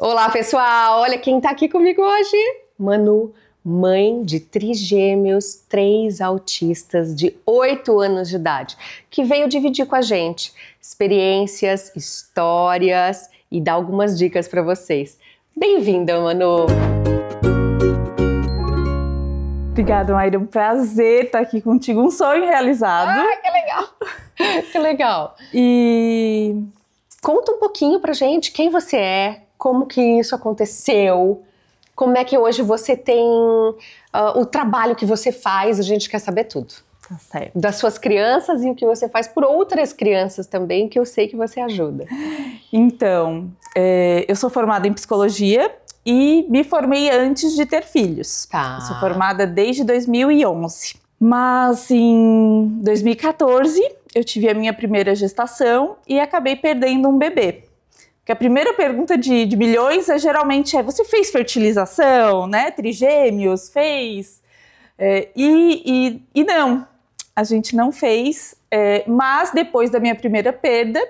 Olá, pessoal! Olha quem está aqui comigo hoje! Manu, mãe de trigêmeos, três autistas de oito anos de idade, que veio dividir com a gente experiências, histórias e dar algumas dicas para vocês. Bem-vinda, Manu! Obrigada, Maíra. É um prazer estar aqui contigo. Um sonho realizado. Ah, que legal! que legal! E conta um pouquinho pra gente quem você é, como que isso aconteceu, como é que hoje você tem uh, o trabalho que você faz, a gente quer saber tudo. Tá certo. Das suas crianças e o que você faz por outras crianças também, que eu sei que você ajuda. Então, é, eu sou formada em psicologia e me formei antes de ter filhos. Tá. Sou formada desde 2011. Mas em 2014 eu tive a minha primeira gestação e acabei perdendo um bebê. Porque a primeira pergunta de, de milhões é geralmente é: você fez fertilização, né? Trigêmeos, fez? É, e, e, e, não, a gente não fez. É, mas depois da minha primeira perda,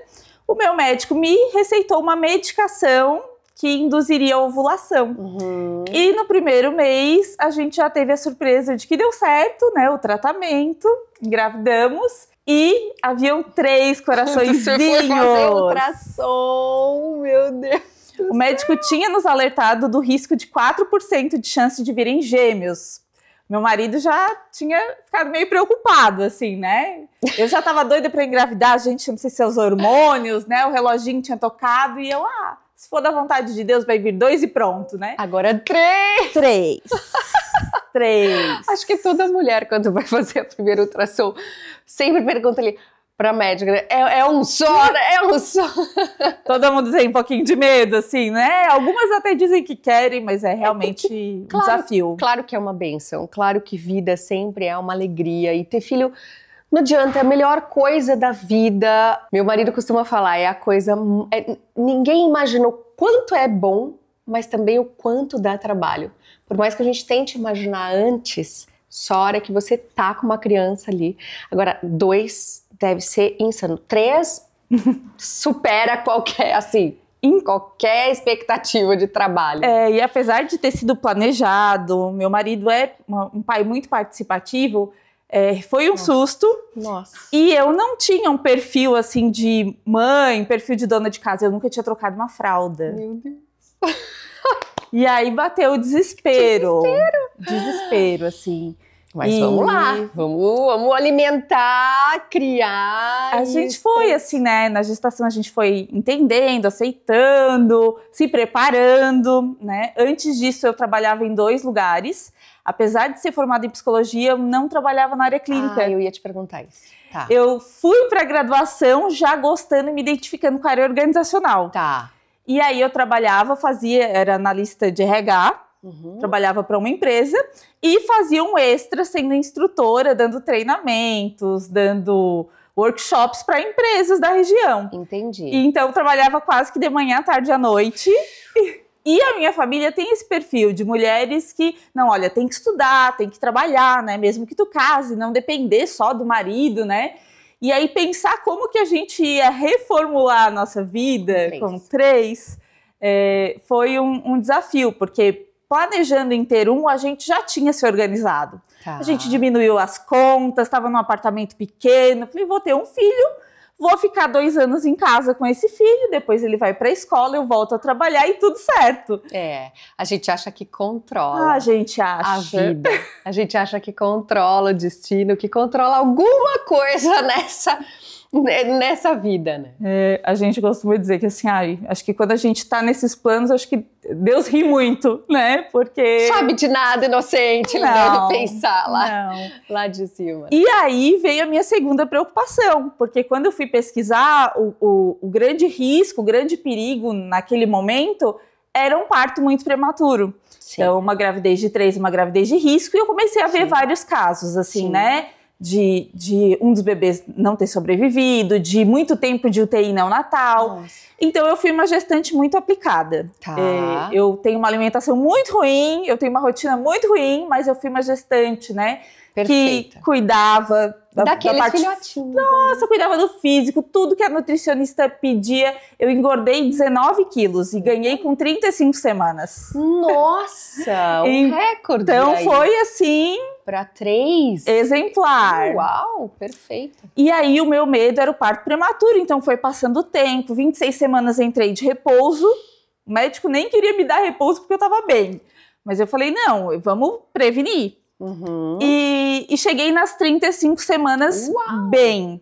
o meu médico me receitou uma medicação que induziria a ovulação. Uhum. E no primeiro mês a gente já teve a surpresa de que deu certo, né? O tratamento, engravidamos. E haviam três coraçõezinhos. Você foi o ultrassom, meu Deus. O médico tinha nos alertado do risco de 4% de chance de virem gêmeos. Meu marido já tinha ficado meio preocupado, assim, né? Eu já tava doida para engravidar, A gente, não sei se é os hormônios, né? O reloginho tinha tocado e eu, ah, se for da vontade de Deus, vai vir dois e pronto, né? Agora três! Três! três. Acho que toda mulher, quando vai fazer a primeira ultrassom, sempre pergunta ali pra médica, né? é, é, um só, né? é um só. Todo mundo tem um pouquinho de medo, assim, né? Algumas até dizem que querem, mas é realmente é que, claro, um desafio. Claro que é uma benção, claro que vida sempre é uma alegria e ter filho... Não adianta, é a melhor coisa da vida. Meu marido costuma falar, é a coisa. É, ninguém imaginou quanto é bom, mas também o quanto dá trabalho. Por mais que a gente tente imaginar antes, só a hora que você tá com uma criança ali. Agora, dois deve ser insano. Três supera qualquer, assim, em qualquer expectativa de trabalho. É, e apesar de ter sido planejado, meu marido é um pai muito participativo, é, foi um Nossa. susto. Nossa. E eu não tinha um perfil assim de mãe, perfil de dona de casa. Eu nunca tinha trocado uma fralda. Meu Deus. E aí bateu o desespero. Desespero. Desespero, assim. Mas e... vamos lá, vamos, vamos alimentar, criar. A gente foi assim, né? Na gestação a gente foi entendendo, aceitando, se preparando, né? Antes disso eu trabalhava em dois lugares. Apesar de ser formada em psicologia, eu não trabalhava na área clínica. Ah, eu ia te perguntar isso. Tá. Eu fui para graduação já gostando e me identificando com a área organizacional. Tá. E aí eu trabalhava, fazia, era analista de RH, Uhum. Trabalhava para uma empresa e fazia um extra sendo instrutora, dando treinamentos, dando workshops para empresas da região. Entendi. E, então trabalhava quase que de manhã, à tarde, à noite. E a minha família tem esse perfil de mulheres que, não, olha, tem que estudar, tem que trabalhar, né? Mesmo que tu case, não depender só do marido, né? E aí pensar como que a gente ia reformular a nossa vida três. com três é, foi um, um, desafio, porque planejando em ter um, a gente já tinha se organizado. Tá. A gente diminuiu as contas, estava num apartamento pequeno, falei, vou ter um filho vou ficar dois anos em casa com esse filho, depois ele vai para a escola, eu volto a trabalhar e tudo certo. É, a gente acha que controla. Ah, a gente acha. A vida. A gente acha que controla o destino, que controla alguma coisa nessa É nessa vida, né? É, a gente costuma dizer que assim, ai, acho que quando a gente está nesses planos, acho que Deus ri muito, né? Porque sabe de nada, inocente, não, deve pensar lá, não. lá de cima. E aí veio a minha segunda preocupação, porque quando eu fui pesquisar o, o, o grande risco, o grande perigo naquele momento era um parto muito prematuro. Sim. Então, uma gravidez de três, uma gravidez de risco, e eu comecei a ver Sim. vários casos, assim, Sim. né? de, de, um dos bebês não ter sobrevivido, de muito tempo de UTI não Nossa. Então eu fui uma gestante muito aplicada. Tá. É, eu tenho uma alimentação muito ruim, eu tenho uma rotina muito ruim, mas eu fui uma gestante, né? Perfeita. que cuidava da, Daqueles da parte... Né? Nossa, cuidava do físico, tudo que a nutricionista pedia. Eu engordei 19 quilos e ganhei com 35 semanas. Nossa, um então, recorde! Então foi assim. Para três? Exemplar. Uh, uau, perfeito. E aí o meu medo era o parto prematuro, então foi passando o tempo. 26 semanas entrei de repouso. O médico nem queria me dar repouso porque eu estava bem. Mas eu falei, não, vamos prevenir. Uhum. E, e, cheguei nas 35 semanas Uau. bem.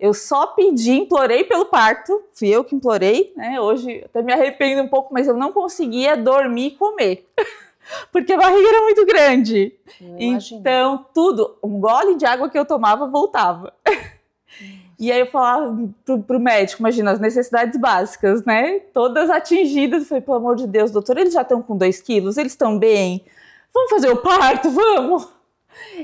Eu só pedi, implorei pelo parto, fui eu que implorei, né? Hoje até me arrependo um pouco, mas eu não conseguia dormir e comer. Porque a barriga era muito grande. então, tudo, um gole de água que eu tomava voltava. E aí eu falava pro, pro, médico, imagina, as necessidades básicas, né? Todas atingidas. Eu falei, pelo amor de Deus, doutor, eles já estão com 2 quilos, eles estão bem vamos fazer o parto, vamos.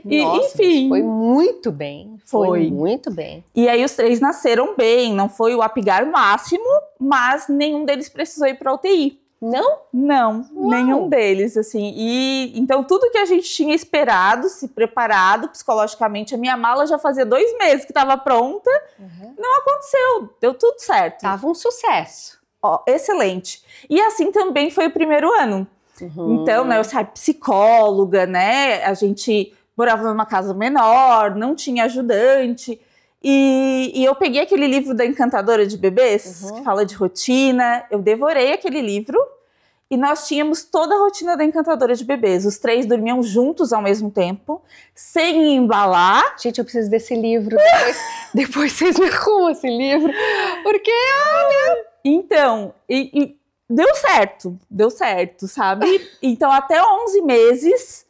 E, Nossa, enfim. Foi muito bem. Foi. foi. muito bem. E aí os três nasceram bem, não foi o apigar máximo, mas nenhum deles precisou ir para UTI. Não? não? nenhum deles, assim. E então tudo que a gente tinha esperado, se preparado psicologicamente, a minha mala já fazia dois meses que estava pronta, uhum. não aconteceu, deu tudo certo. Tava um sucesso. Ó, excelente. E assim também foi o primeiro ano. Uhum. Então, né, eu saí psicóloga, né? A gente morava numa casa menor, não tinha ajudante. E, e eu peguei aquele livro da Encantadora de Bebês, uhum. que fala de rotina. Eu devorei aquele livro e nós tínhamos toda a rotina da encantadora de bebês. Os três dormiam juntos ao mesmo tempo, sem embalar. Gente, eu preciso desse livro. Depois, depois vocês me arrumam esse livro. Porque, olha. Então, e, e deu certo, deu certo, sabe? Então, até 11 meses,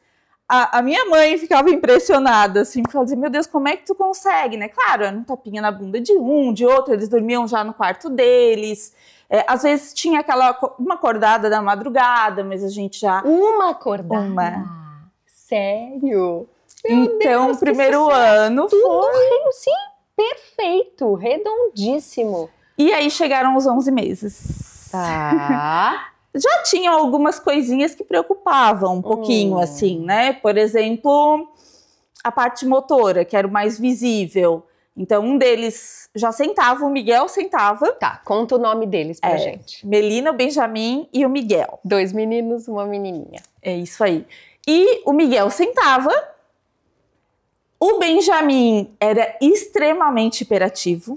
a, a minha mãe ficava impressionada, assim, falava assim, meu Deus, como é que tu consegue, né? Claro, era um tapinha na bunda de um, de outro, eles dormiam já no quarto deles, é, às vezes tinha aquela, uma acordada da madrugada, mas a gente já... Uma acordada? Uma. Sério? Meu então, Deus, o primeiro ano foi... Sim, perfeito, redondíssimo. E aí chegaram os 11 meses. Tá. Já tinham algumas coisinhas que preocupavam um pouquinho, hum. assim, né? Por exemplo, a parte motora, que era o mais visível. Então, um deles já sentava, o Miguel sentava. Tá, conta o nome deles pra é, gente. Melina, o Benjamin e o Miguel. Dois meninos, uma menininha. É isso aí. E o Miguel sentava. O Benjamin era extremamente hiperativo.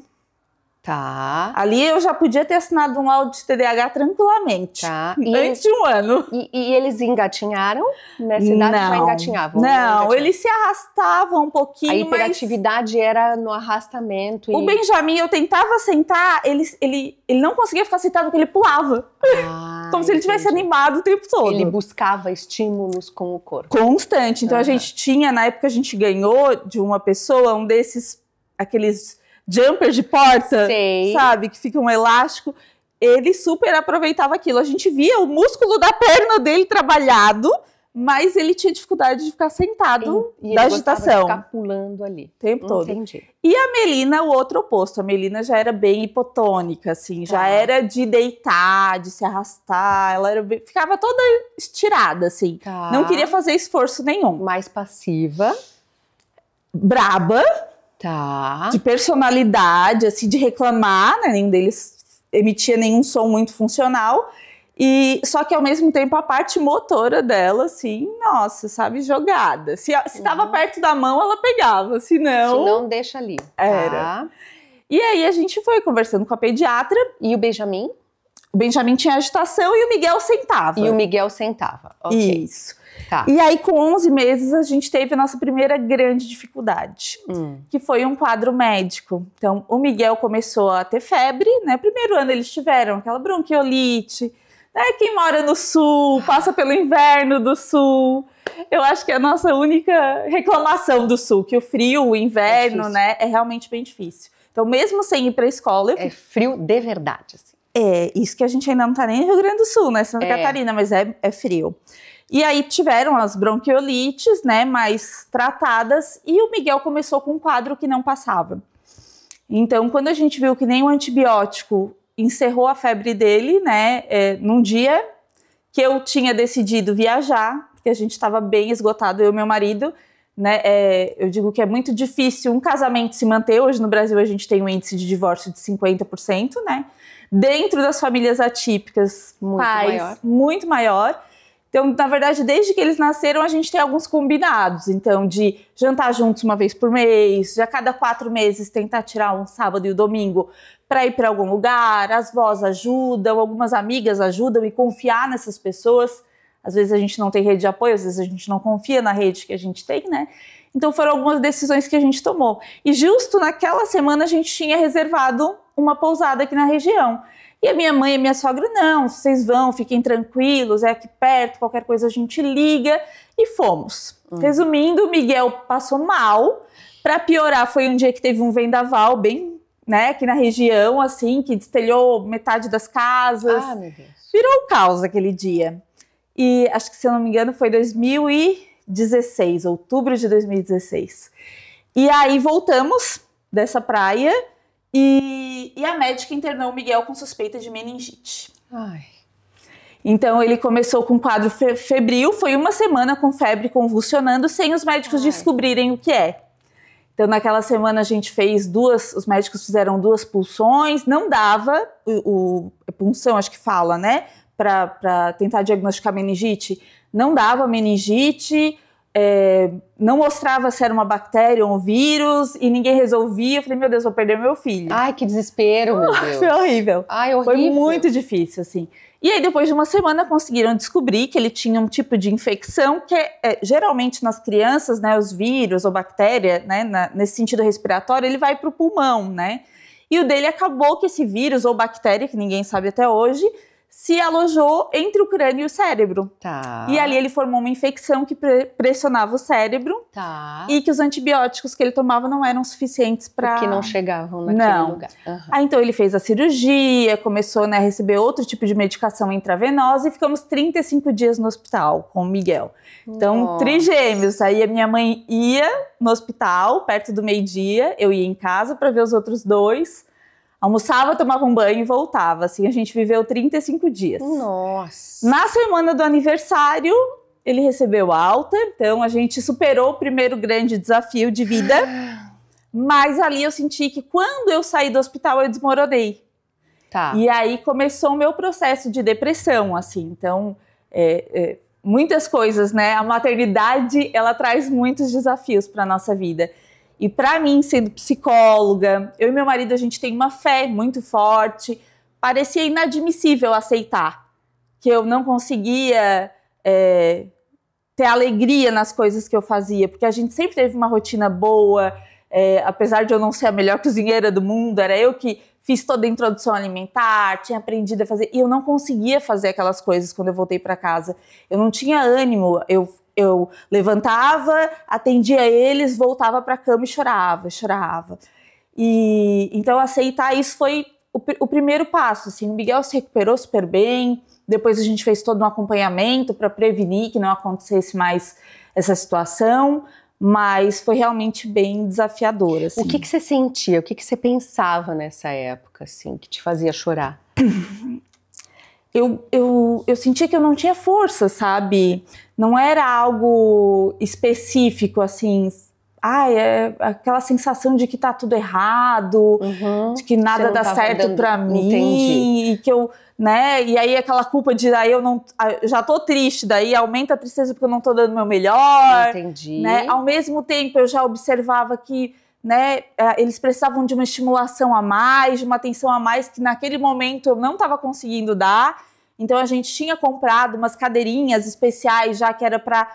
Tá. Ali eu já podia ter assinado um áudio de TDAH tranquilamente. Tá. E antes eles, de um ano. E, e eles engatinharam nessa idade? Não. Já engatinhavam? Não, né? engatinhavam. eles se arrastavam um pouquinho. A hiperatividade mas... era no arrastamento. E... O Benjamin, eu tentava sentar, ele, ele, ele não conseguia ficar sentado porque ele pulava. Ah, Como se ele tivesse animado o tempo todo. Ele buscava estímulos com o corpo. Constante. Então uhum. a gente tinha, na época a gente ganhou de uma pessoa um desses, aqueles jumper de porta, Sei. sabe? Que fica um elástico. Ele super aproveitava aquilo. A gente via o músculo da perna dele trabalhado, mas ele tinha dificuldade de ficar sentado e, e da ele agitação. De ficar pulando ali. O tempo todo. Entendi. E a Melina, o outro oposto. A Melina já era bem hipotônica, assim, tá. já era de deitar, de se arrastar. Ela era bem... ficava toda estirada, assim. Tá. Não queria fazer esforço nenhum. Mais passiva. Braba Tá. De personalidade, assim, de reclamar, né? Nenhum deles emitia nenhum som muito funcional. E só que ao mesmo tempo a parte motora dela, assim, nossa, sabe, jogada. Se estava uhum. perto da mão, ela pegava, se não. Se não, deixa ali. Tá? Era. E aí a gente foi conversando com a pediatra. E o Benjamin? O Benjamin tinha agitação e o Miguel sentava. E o Miguel sentava. Okay. Isso. Tá. E aí, com 11 meses, a gente teve a nossa primeira grande dificuldade, hum. que foi um quadro médico. Então, o Miguel começou a ter febre, né? Primeiro ano eles tiveram aquela bronquiolite. É quem mora no sul, passa pelo inverno do sul. Eu acho que é a nossa única reclamação do sul, que o frio, o inverno, é né, é realmente bem difícil. Então, mesmo sem ir para a escola. Eu... É frio de verdade. Assim. É, isso que a gente ainda não está nem no Rio Grande do Sul, né? Santa é. Catarina, mas é, é frio. E aí tiveram as bronquiolites, né, mais tratadas, e o Miguel começou com um quadro que não passava. Então, quando a gente viu que nem o antibiótico encerrou a febre dele, né, é, num dia que eu tinha decidido viajar, porque a gente estava bem esgotado, eu e meu marido, né, é, eu digo que é muito difícil um casamento se manter. Hoje no Brasil a gente tem um índice de divórcio de 50%, né? Dentro das famílias atípicas, muito pais, maior. muito maior. Então, na verdade, desde que eles nasceram, a gente tem alguns combinados. Então, de jantar juntos uma vez por mês, já cada quatro meses tentar tirar um sábado e o um domingo para ir para algum lugar. As vós ajudam, algumas amigas ajudam e confiar nessas pessoas. Às vezes a gente não tem rede de apoio, às vezes a gente não confia na rede que a gente tem, né? Então, foram algumas decisões que a gente tomou. E justo naquela semana, a gente tinha reservado uma pousada aqui na região. E a minha mãe e minha sogra, não, vocês vão, fiquem tranquilos, é aqui perto, qualquer coisa a gente liga. E fomos. Hum. Resumindo, o Miguel passou mal. Para piorar, foi um dia que teve um vendaval bem, né, aqui na região, assim, que destelhou metade das casas. Ah, meu Deus. Virou caos aquele dia. E acho que, se eu não me engano, foi 2016, outubro de 2016. E aí voltamos dessa praia e, e a médica internou o Miguel com suspeita de meningite. Ai. Então ele começou com quadro fe febril, foi uma semana com febre convulsionando, sem os médicos Ai. descobrirem o que é. Então, naquela semana a gente fez duas, os médicos fizeram duas pulsões, não dava, o, o é punção acho que fala, né, para tentar diagnosticar meningite, não dava meningite, é, não mostrava se era uma bactéria ou um vírus e ninguém resolvia. Eu falei, meu Deus, vou perder meu filho. Ai, que desespero, meu Deus. Foi horrível. Ai, horrível. Foi muito difícil, assim. E aí, depois de uma semana, conseguiram descobrir que ele tinha um tipo de infecção que é, é geralmente nas crianças, né, os vírus ou bactéria, né, na, nesse sentido respiratório, ele vai para o pulmão, né? E o dele acabou que esse vírus ou bactéria, que ninguém sabe até hoje, se alojou entre o crânio e o cérebro. Tá. E ali ele formou uma infecção que pre pressionava o cérebro. Tá. E que os antibióticos que ele tomava não eram suficientes para. Que não chegavam naquele não. lugar. Uhum. Aí então ele fez a cirurgia, começou né, a receber outro tipo de medicação intravenosa e ficamos 35 dias no hospital com o Miguel. Então, Nossa. trigêmeos. Aí a minha mãe ia no hospital perto do meio-dia, eu ia em casa para ver os outros dois. Almoçava, tomava um banho e voltava. Assim, a gente viveu 35 dias. Nossa! Na semana do aniversário, ele recebeu alta, então a gente superou o primeiro grande desafio de vida. Mas ali eu senti que quando eu saí do hospital, eu desmoronei. Tá. E aí começou o meu processo de depressão, assim. Então, é, é, muitas coisas, né? A maternidade, ela traz muitos desafios para nossa vida. E para mim, sendo psicóloga, eu e meu marido a gente tem uma fé muito forte. Parecia inadmissível aceitar que eu não conseguia é, ter alegria nas coisas que eu fazia, porque a gente sempre teve uma rotina boa. É, apesar de eu não ser a melhor cozinheira do mundo, era eu que fiz toda a introdução alimentar, tinha aprendido a fazer, e eu não conseguia fazer aquelas coisas quando eu voltei para casa. Eu não tinha ânimo, eu eu levantava, atendia eles, voltava para a cama e chorava, chorava. E então aceitar isso foi o, o, primeiro passo. Assim, o Miguel se recuperou super bem. Depois a gente fez todo um acompanhamento para prevenir que não acontecesse mais essa situação. Mas foi realmente bem desafiador. Assim. O que, assim. que você sentia? O que, que você pensava nessa época, assim, que te fazia chorar? eu, eu, eu sentia que eu não tinha força, sabe? não era algo específico, assim. Ai, é aquela sensação de que tá tudo errado, uhum, de que nada dá certo para mim, entendi. e que eu, né? E aí aquela culpa de aí eu não, já tô triste, daí aumenta a tristeza porque eu não tô dando meu melhor. Entendi. Né? Ao mesmo tempo eu já observava que né, é, eles precisavam de uma estimulação a mais, de uma atenção a mais que naquele momento eu não estava conseguindo dar. Então a gente tinha comprado umas cadeirinhas especiais já que era para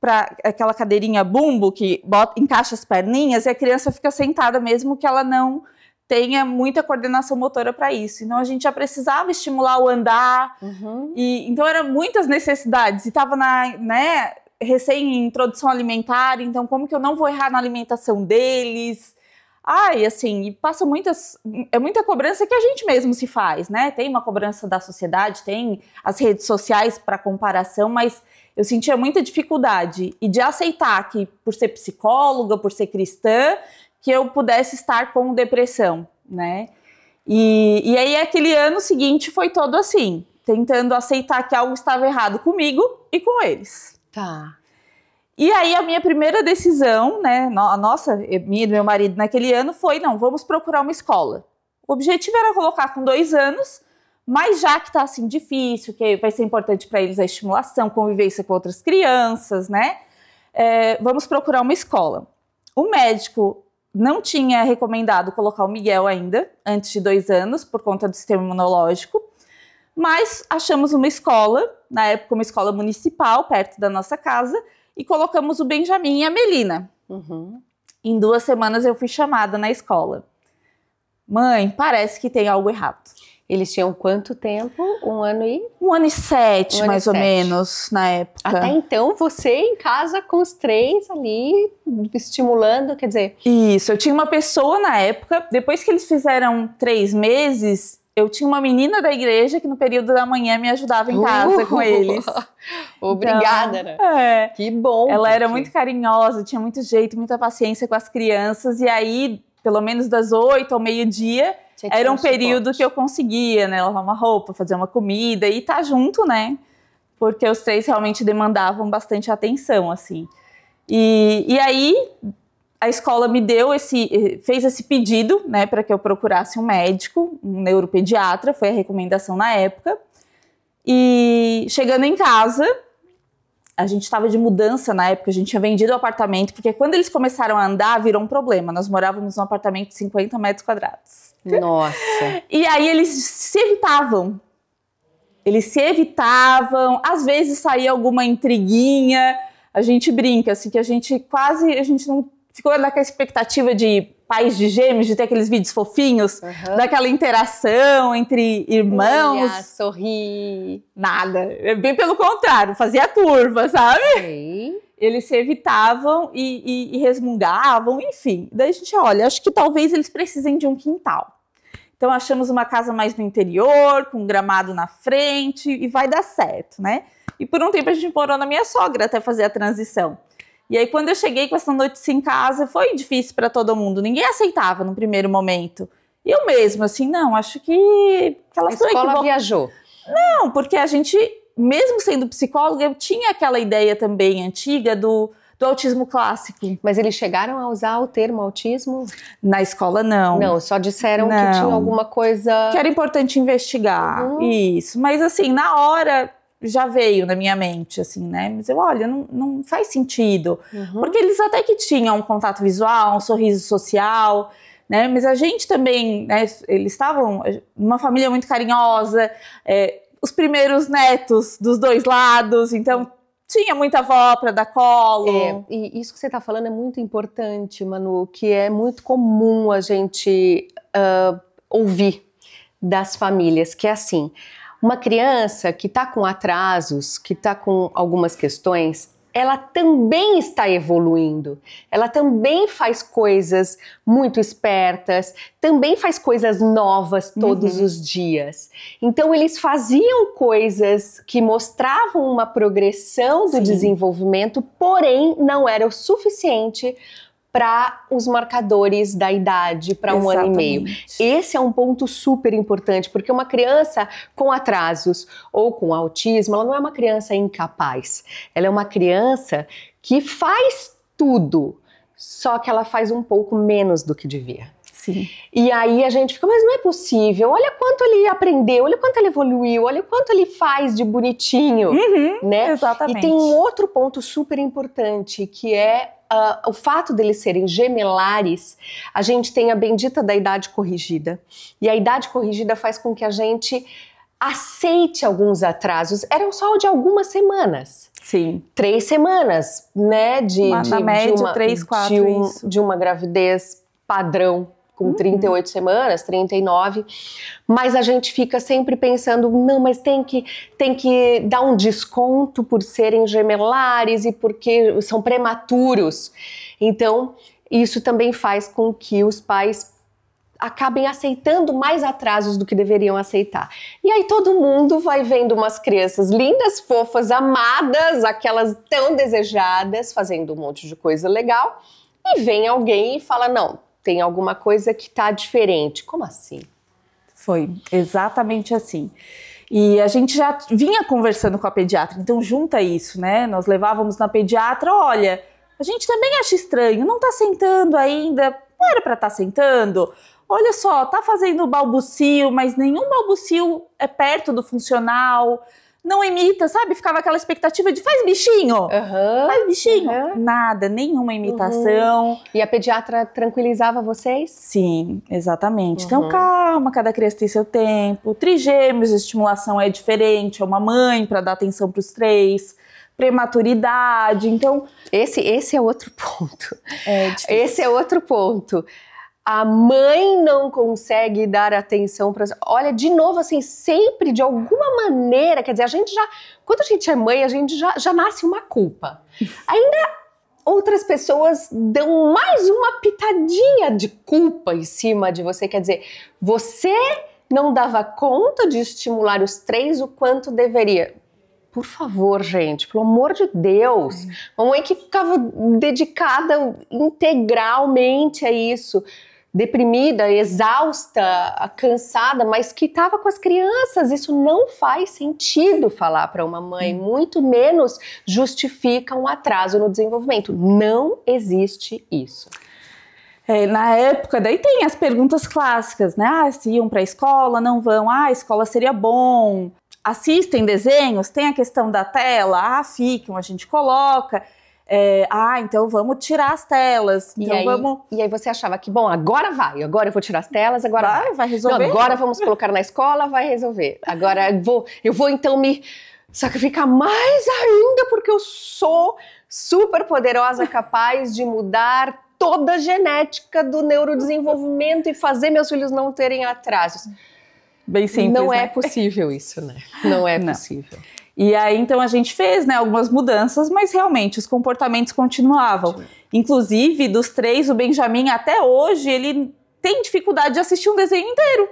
para aquela cadeirinha bumbo que bota, encaixa as perninhas e a criança fica sentada mesmo que ela não tenha muita coordenação motora para isso. Então a gente já precisava estimular o andar. Uhum. E então eram muitas necessidades. E estava na, né, recém introdução alimentar, então como que eu não vou errar na alimentação deles? Ai, ah, assim, passa muitas. É muita cobrança que a gente mesmo se faz, né? Tem uma cobrança da sociedade, tem as redes sociais para comparação, mas eu sentia muita dificuldade e de aceitar que, por ser psicóloga, por ser cristã, que eu pudesse estar com depressão, né? E, e aí, aquele ano seguinte foi todo assim, tentando aceitar que algo estava errado comigo e com eles. Tá. E aí a minha primeira decisão, né, a nossa, minha e meu marido naquele ano foi, não, vamos procurar uma escola. O objetivo era colocar com dois anos, mas já que está assim difícil, que vai ser importante para eles a estimulação, convivência com outras crianças, né, é, vamos procurar uma escola. O médico não tinha recomendado colocar o Miguel ainda, antes de dois anos, por conta do sistema imunológico, mas achamos uma escola, na época uma escola municipal, perto da nossa casa, e colocamos o Benjamin e a Melina. Uhum. Em duas semanas eu fui chamada na escola. Mãe, parece que tem algo errado. Eles tinham quanto tempo? Um ano e? Um ano e sete, um ano mais e ou sete. menos, na época. Até então, você em casa com os três ali, estimulando, quer dizer. Isso, eu tinha uma pessoa na época, depois que eles fizeram três meses, eu tinha uma menina da igreja que no período da manhã me ajudava em casa uh, com eles. Obrigada, então, né? É, que bom. Ela porque... era muito carinhosa, tinha muito jeito, muita paciência com as crianças. E aí, pelo menos das oito ao meio-dia, era um, um período suporte. que eu conseguia, né? Lavar uma roupa, fazer uma comida e estar tá junto, né? Porque os três realmente demandavam bastante atenção, assim. E, e aí, a escola me deu esse, eh, fez esse pedido, né, para que eu procurasse um médico, um neuropediatra, foi a recomendação na época. E chegando em casa, a gente estava de mudança na época, a gente tinha vendido o apartamento, porque quando eles começaram a andar, virou um problema. Nós morávamos num apartamento de 50 metros quadrados. Nossa! e aí eles se evitavam. Eles se evitavam, às vezes saía alguma intriguinha. A gente brinca, assim, que a gente quase, a gente não ficou naquela expectativa de pais de gêmeos, de ter aqueles vídeos fofinhos, uhum. daquela interação entre irmãos. Olha, sorri. Nada. É bem pelo contrário, fazia curva, sabe? Sim. Eles se evitavam e, e, e resmungavam, enfim. Daí a gente olha, acho que talvez eles precisem de um quintal. Então achamos uma casa mais no interior, com um gramado na frente e vai dar certo, né? E por um tempo a gente morou na minha sogra até fazer a transição. E aí, quando eu cheguei com essa notícia em casa, foi difícil para todo mundo. Ninguém aceitava no primeiro momento. E eu mesma, assim, não, acho que. Aquela a escola viajou. Não, porque a gente, mesmo sendo psicóloga, eu tinha aquela ideia também antiga do, do autismo clássico. Mas eles chegaram a usar o termo autismo? Na escola, não. Não, só disseram não. que tinha alguma coisa. Que era importante investigar. Uhum. Isso. Mas, assim, na hora já veio na minha mente, assim, né? Mas eu, olha, não, não faz sentido. Uhum. Porque eles até que tinham um contato visual, um sorriso social, né? Mas a gente também, né? Eles estavam eh, uma família muito carinhosa, é, os primeiros netos dos dois lados, então tinha muita avó para dar colo. É, e isso que você está falando é muito importante, Manu, que é muito comum a gente uh, ouvir das famílias, que é assim uma criança que está com atrasos, que está com algumas questões, ela também está evoluindo, ela também faz coisas muito espertas, também faz coisas novas todos uhum. os dias. Então, eles faziam coisas que mostravam uma progressão do Sim. desenvolvimento, porém, não era o suficiente para os marcadores da idade, para um ano e meio. Esse é um ponto super importante, porque uma criança com atrasos ou com autismo, ela não é uma criança incapaz. Ela é uma criança que faz tudo, só que ela faz um pouco menos do que devia. Sim. E aí a gente fica, mas não é possível. Olha quanto ele aprendeu, olha quanto ele evoluiu, olha quanto ele faz de bonitinho, uhum, né? Exatamente. E tem um outro ponto super importante que é uh, o fato deles serem gemelares, a gente tem a bendita da idade corrigida. E a idade corrigida faz com que a gente aceite alguns atrasos. Eram só de algumas semanas. Sim. Três semanas, né? De, de, média, de uma, três, quatro, de, um, de uma gravidez padrão com 38 uhum. semanas, 39, mas a gente fica sempre pensando, não, mas tem que tem que dar um desconto por serem gemelares e porque são prematuros. Então, isso também faz com que os pais acabem aceitando mais atrasos do que deveriam aceitar. E aí todo mundo vai vendo umas crianças lindas, fofas, amadas, aquelas tão desejadas, fazendo um monte de coisa legal, e vem alguém e fala: "Não, tem alguma coisa que está diferente. Como assim? Foi exatamente assim. E a gente já vinha conversando com a pediatra, então junta isso, né? Nós levávamos na pediatra, olha, a gente também acha estranho, não tá sentando ainda, não era para estar tá sentando. Olha só, tá fazendo balbucio, mas nenhum balbucio é perto do funcional não imita, sabe? Ficava aquela expectativa de faz bichinho, uhum, faz bichinho. Uhum. Nada, nenhuma uhum. imitação. Uhum. E a pediatra tranquilizava vocês? Sim, exatamente. Então uhum. calma, cada criança tem seu tempo. Trigêmeos, a estimulação é diferente, é uma mãe para dar atenção para os três prematuridade. Então, esse esse é outro ponto. É esse é outro ponto a mãe não consegue dar atenção para. Olha, de novo, assim, sempre de alguma maneira, quer dizer, a gente já. Quando a gente é mãe, a gente já, já nasce uma culpa. Ainda outras pessoas dão mais uma pitadinha de culpa em cima de você, quer dizer, você não dava conta de estimular os três o quanto deveria por favor, gente, pelo amor de Deus. uma mãe que ficava dedicada integralmente a isso deprimida, exausta, cansada, mas que estava com as crianças. Isso não faz sentido falar para uma mãe, hum. muito menos justifica um atraso no desenvolvimento. Não existe isso. É, na época, daí tem as perguntas clássicas, né? Ah, se iam para a escola, não vão. Ah, a escola seria bom. Assistem desenhos, tem a questão da tela. Ah, ficam, a gente coloca. É, ah, então vamos tirar as telas. Então e aí, vamos. E aí você achava que, bom, agora vai, agora eu vou tirar as telas, agora vai. Vai, vai resolver. Não, agora vamos colocar na escola, vai resolver. Agora eu vou, eu vou então me sacrificar mais ainda, porque eu sou super poderosa, capaz de mudar toda a genética do neurodesenvolvimento e fazer meus filhos não terem atrasos. Bem simples. Não é né? é possível isso, né? Não é não. possível. E aí então a gente fez né, algumas mudanças, mas realmente os comportamentos continuavam. Sim. Inclusive, dos três, o Benjamin até hoje ele tem dificuldade de assistir um desenho inteiro.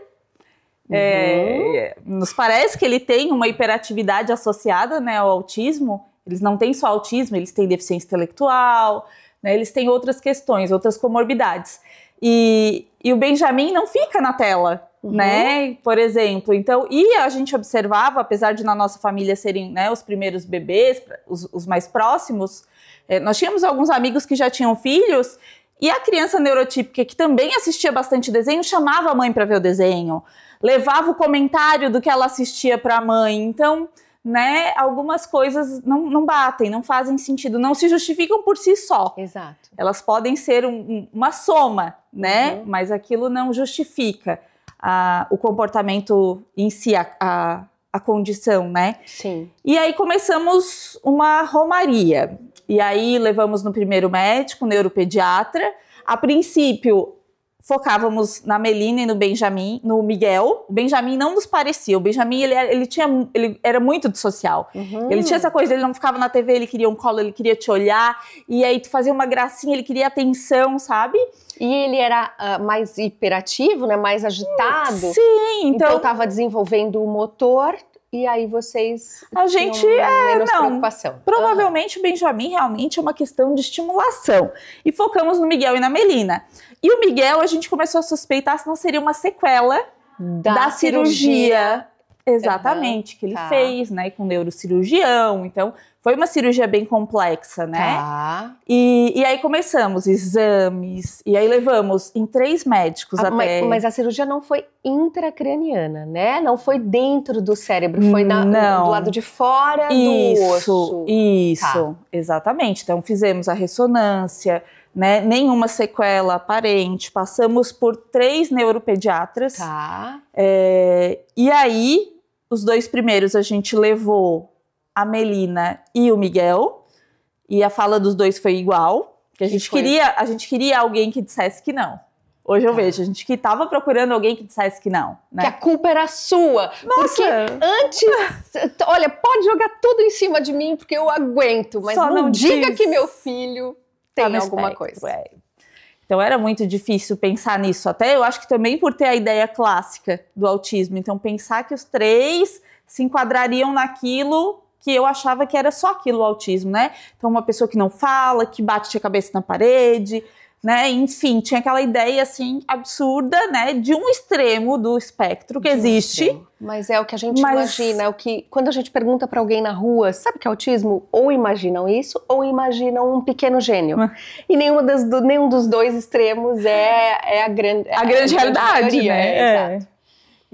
É, uhum. É, nos parece que ele tem uma hiperatividade associada né, ao autismo. Eles não têm só autismo, eles têm deficiência intelectual, né, eles têm outras questões, outras comorbidades. E, e o Benjamin não fica na tela. Uhum. Né? Por exemplo, então, e a gente observava, apesar de na nossa família serem né, os primeiros bebês, os, os mais próximos, eh, nós tínhamos alguns amigos que já tinham filhos e a criança neurotípica, que também assistia bastante desenho, chamava a mãe para ver o desenho, levava o comentário do que ela assistia para a mãe. Então, né, algumas coisas não, não batem, não fazem sentido, não se justificam por si só. Exato. Elas podem ser um, uma soma, né? Uhum. Mas aquilo não justifica a, o comportamento em si, a, a, a condição, né? Sim. E aí começamos uma romaria. E aí levamos no primeiro médico, neuropediatra. A princípio, focávamos na Melina e no Benjamin, no Miguel. O Benjamin não nos parecia. O Benjamin, ele, ele, tinha, ele era muito do social. Uhum. Ele tinha essa coisa, ele não ficava na TV, ele queria um colo, ele queria te olhar. E aí, tu fazia uma gracinha, ele queria atenção, sabe? E ele era uh, mais hiperativo, né? Mais agitado. Sim, então... Então, tava desenvolvendo o motor e aí vocês. A gente é. não, preocupação. Provavelmente uhum. o Benjamin realmente é uma questão de estimulação. E focamos no Miguel e na Melina. E o Miguel a gente começou a suspeitar se não seria uma sequela da, da cirurgia. cirurgia. Exatamente, uhum. que ele tá. fez, né? Com neurocirurgião. Então, foi uma cirurgia bem complexa, né? Tá. E, e aí começamos exames, e aí levamos em três médicos ah, até. Mas, mas, a cirurgia não foi intracraniana, né? Não foi dentro do cérebro, foi na, do lado de fora isso, do osso. Isso, tá. exatamente. Então fizemos a ressonância, né? Nenhuma sequela aparente. Passamos por três neuropediatras. Tá. É, e aí, os dois primeiros a gente levou a Melina e o Miguel. E a fala dos dois foi igual. Que a gente, queria, a gente queria alguém que dissesse que não. Hoje eu tá. vejo, a gente que tava procurando alguém que dissesse que não, né? Que a culpa era sua. Nossa. Porque antes, olha, pode jogar tudo em cima de mim porque eu aguento, mas Só não, não diga que meu filho tá tem tá alguma espectro, coisa. É. Então era muito difícil pensar nisso. Até eu acho que também por ter a ideia clássica do autismo. Então pensar que os três se enquadrariam naquilo que eu achava que era só aquilo o autismo, né? Então, uma pessoa que não fala, que bate a cabeça na parede, né? Enfim, tinha aquela ideia assim absurda, né? De um extremo do espectro que existe. Mas é o que a gente mas... imagina, é o que quando a gente pergunta para alguém na rua, sabe que é autismo? Ou imaginam isso, ou imaginam um pequeno gênio. Ah. E nenhuma das, do, nenhum dos dois extremos é, é a é grande a, a grande realidade, maioria, né? É, é.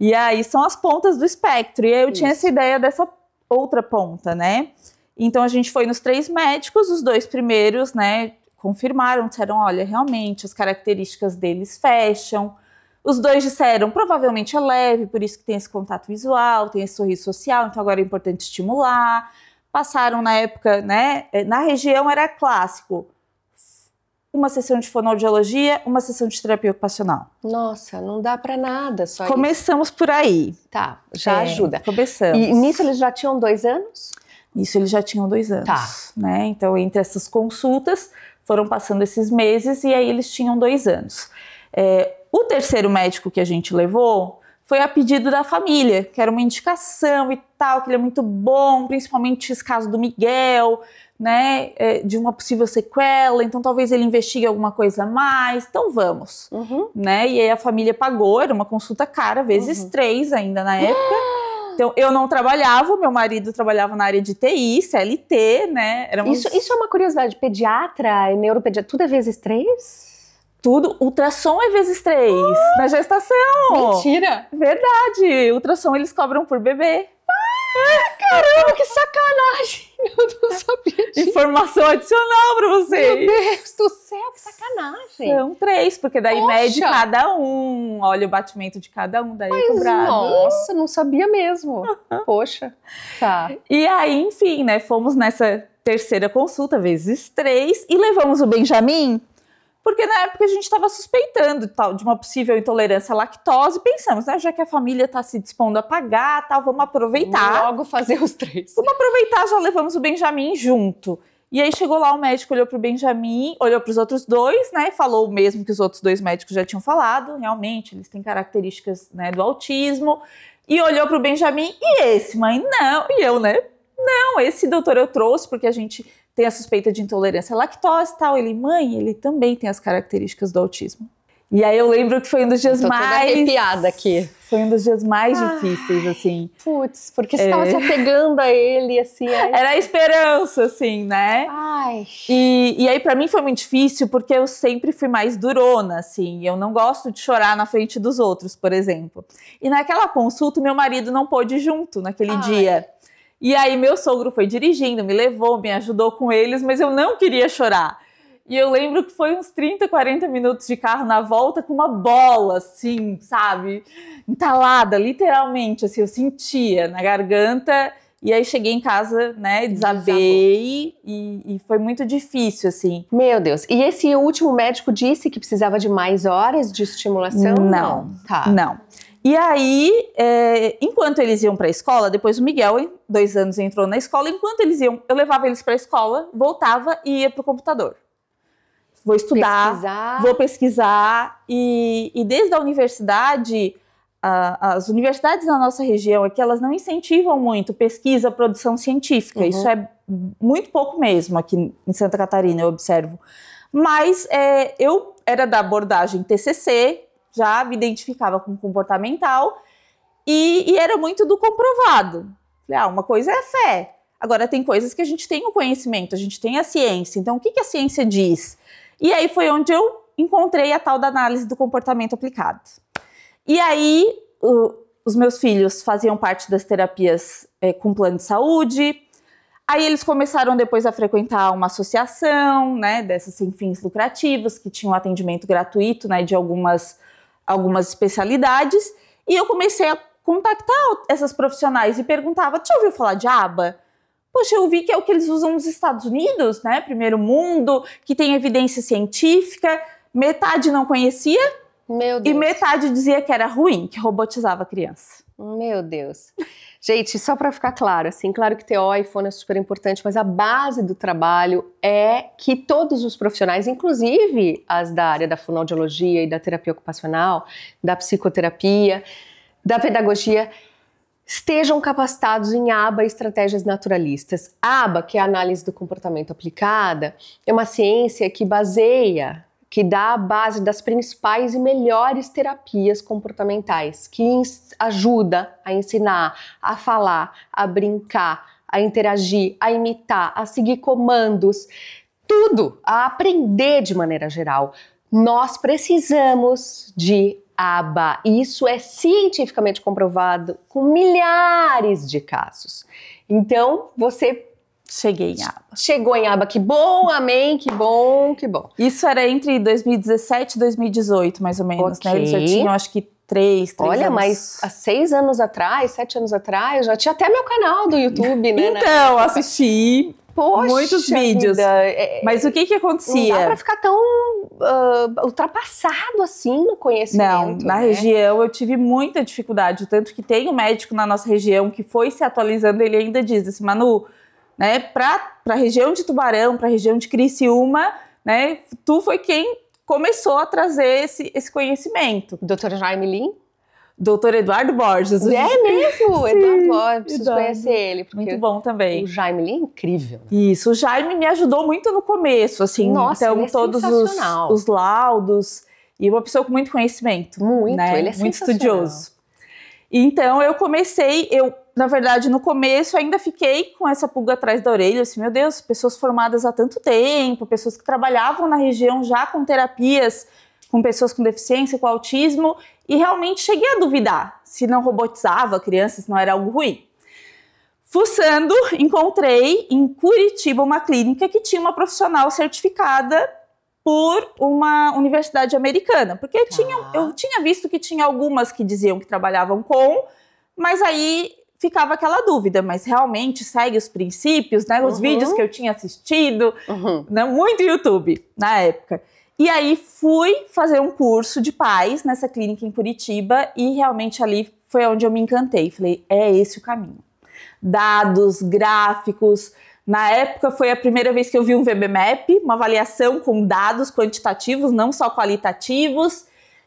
E aí são as pontas do espectro. E aí eu isso. tinha essa ideia dessa outra ponta, né? Então a gente foi nos três médicos, os dois primeiros, né, confirmaram, disseram, olha, realmente as características deles fecham. Os dois disseram, provavelmente é leve, por isso que tem esse contato visual, tem esse sorriso social, então agora é importante estimular. Passaram na época, né, eh, na região era clássico, uma sessão de fonoaudiologia, uma sessão de terapia ocupacional. Nossa, não dá para nada só Começamos isso. por aí. Tá, já é, ajuda. Começamos. E nisso eles já tinham dois anos? Isso eles já tinham dois anos. Tá. Né? Então, entre essas consultas, foram passando esses meses e aí eles tinham dois anos. É, o terceiro médico que a gente levou foi a pedido da família, que era uma indicação e tal, que ele é muito bom, principalmente esse caso do Miguel, né, é, de uma possível sequela, então talvez ele investigue alguma coisa a mais, então vamos, uhum. né? E aí a família pagou, era uma consulta cara, vezes uhum. três ainda na época. Então, eu não trabalhava, meu marido trabalhava na área de TI, CLT, né? Éramos... Isso, isso é uma curiosidade, pediatra, e neuropediatra, tudo é vezes três? Tudo, ultrassom é vezes três ah! na gestação. Mentira! Verdade, ultrassom eles cobram por bebê. Caramba, que sacanagem! Eu não sabia disso. Informação adicional pra vocês. Meu Deus do céu, que sacanagem. São três, porque daí Poxa. mede cada um, olha o batimento de cada um, daí Mas, cobrado. Nossa, não sabia mesmo. Poxa. Tá. E aí, enfim, né, fomos nessa terceira consulta, vezes três, e levamos o Benjamin porque na época a gente estava suspeitando tal de uma possível intolerância à lactose, pensamos, né, já que a família está se dispondo a pagar, tal, vamos aproveitar. Logo fazer os três. Vamos aproveitar, já levamos o Benjamin junto. E aí chegou lá o médico, olhou para o Benjamin, olhou para os outros dois, né, falou o mesmo que os outros dois médicos já tinham falado, realmente eles têm características, né, do autismo. E olhou para o Benjamin, e esse, mãe? Não. E eu, né? Não, esse doutor eu trouxe porque a gente tem a suspeita de intolerância à lactose e tal. Ele, mãe, ele também tem as características do autismo. E aí eu lembro que foi um dos dias Tô mais. Toda arrepiada aqui. Foi um dos dias mais ah, difíceis, assim. Putz, porque você estava é. se apegando a ele, assim. Era a esperança, assim, né? Ai. E, e aí, para mim, foi muito difícil, porque eu sempre fui mais durona, assim. Eu não gosto de chorar na frente dos outros, por exemplo. E naquela consulta, meu marido não pôde ir junto naquele Ai. dia. E aí meu sogro foi dirigindo, me levou, me ajudou com eles, mas eu não queria chorar. E eu lembro que foi uns 30, 40 minutos de carro na volta com uma bola, assim, sabe? Entalada, literalmente, assim, eu sentia na garganta. E aí cheguei em casa, né, desabei e, e, foi muito difícil, assim. Meu Deus. E esse último médico disse que precisava de mais horas de estimulação? Não. Tá. Não. E aí, é, enquanto eles iam para a escola, depois o Miguel, dois anos, entrou na escola. Enquanto eles iam, eu levava eles para a escola, voltava e ia para o computador. Vou estudar, pesquisar. vou pesquisar. E, e desde a universidade, a, as universidades na nossa região é que elas não incentivam muito pesquisa, produção científica. Uhum. Isso é muito pouco mesmo aqui em Santa Catarina, eu observo. Mas é, eu era da abordagem TCC, já me identificava com comportamental e, e era muito do comprovado. Falei, ah, uma coisa é a fé. Agora, tem coisas que a gente tem o conhecimento, a gente tem a ciência. Então, o que, que a ciência diz? E aí foi onde eu encontrei a tal da análise do comportamento aplicado. E aí, o, os meus filhos faziam parte das terapias é, com plano de saúde. Aí eles começaram depois a frequentar uma associação, né, dessas sem fins lucrativos, que tinham um atendimento gratuito, né, de algumas algumas especialidades e eu comecei a contactar essas profissionais e perguntava: "Você ouviu falar de aba?" Poxa, eu vi que é o que eles usam nos Estados Unidos, né? Primeiro mundo, que tem evidência científica. Metade não conhecia e metade dizia que era ruim, que robotizava a criança. Meu Deus. Gente, só para ficar claro, assim, claro que ter o iPhone é super importante, mas a base do trabalho é que todos os profissionais, inclusive as da área da fonoaudiologia e da terapia ocupacional, da psicoterapia, da pedagogia, estejam capacitados em aba estratégias naturalistas. aba, que é a análise do comportamento aplicada, é uma ciência que baseia que dá a base das principais e melhores terapias comportamentais, que ajuda a ensinar, a falar, a brincar, a interagir, a imitar, a seguir comandos, tudo, a aprender de maneira geral. Nós precisamos de aba. E isso é cientificamente comprovado com milhares de casos. Então, você Cheguei em aba. Chegou em aba. Que bom, amém, que bom, que bom. Isso era entre 2017 e 2018, mais ou menos, okay. né? Eles já tinham, acho que, três, três Olha, anos. mas há seis anos atrás, sete anos atrás, já tinha até meu canal do YouTube, né? né? então, né? assisti. Poxa muitos vídeos. Vida, é, é, mas o que que acontecia? Não dá pra ficar tão uh, ultrapassado assim no conhecimento. Não, na né? região eu tive muita dificuldade. Tanto que tem um médico na nossa região que foi se atualizando, ele ainda diz assim, Manu né, para a região de Tubarão, para a região de Criciúma, né, tu foi quem começou a trazer esse, esse conhecimento. Doutor Jaime Lin? Doutor Eduardo Borges. É mesmo, Eduardo Borges, preciso Eduardo. conhecer ele. Muito bom também. O Jaime ele é incrível. Né? Isso, o Jaime me ajudou muito no começo, assim. Nossa, então, ele é todos os, os, laudos. E uma pessoa com muito conhecimento. Muito, né? ele é Muito estudioso. Então, eu comecei, eu na verdade, no começo ainda fiquei com essa pulga atrás da orelha, assim, meu Deus, pessoas formadas há tanto tempo, pessoas que trabalhavam na região já com terapias com pessoas com deficiência, com autismo, e realmente cheguei a duvidar se não robotizava crianças, não era algo ruim. Fuçando, encontrei em Curitiba uma clínica que tinha uma profissional certificada por uma universidade americana, porque tá. tinha, eu tinha visto que tinha algumas que diziam que trabalhavam com, mas aí ficava aquela dúvida, mas realmente segue os princípios, né? Os uhum. vídeos que eu tinha assistido, uhum. né? muito YouTube na época. E aí fui fazer um curso de paz nessa clínica em Curitiba e realmente ali foi onde eu me encantei. Falei, é esse o caminho. Dados, gráficos. Na época foi a primeira vez que eu vi um VBMAP, uma avaliação com dados quantitativos, não só qualitativos.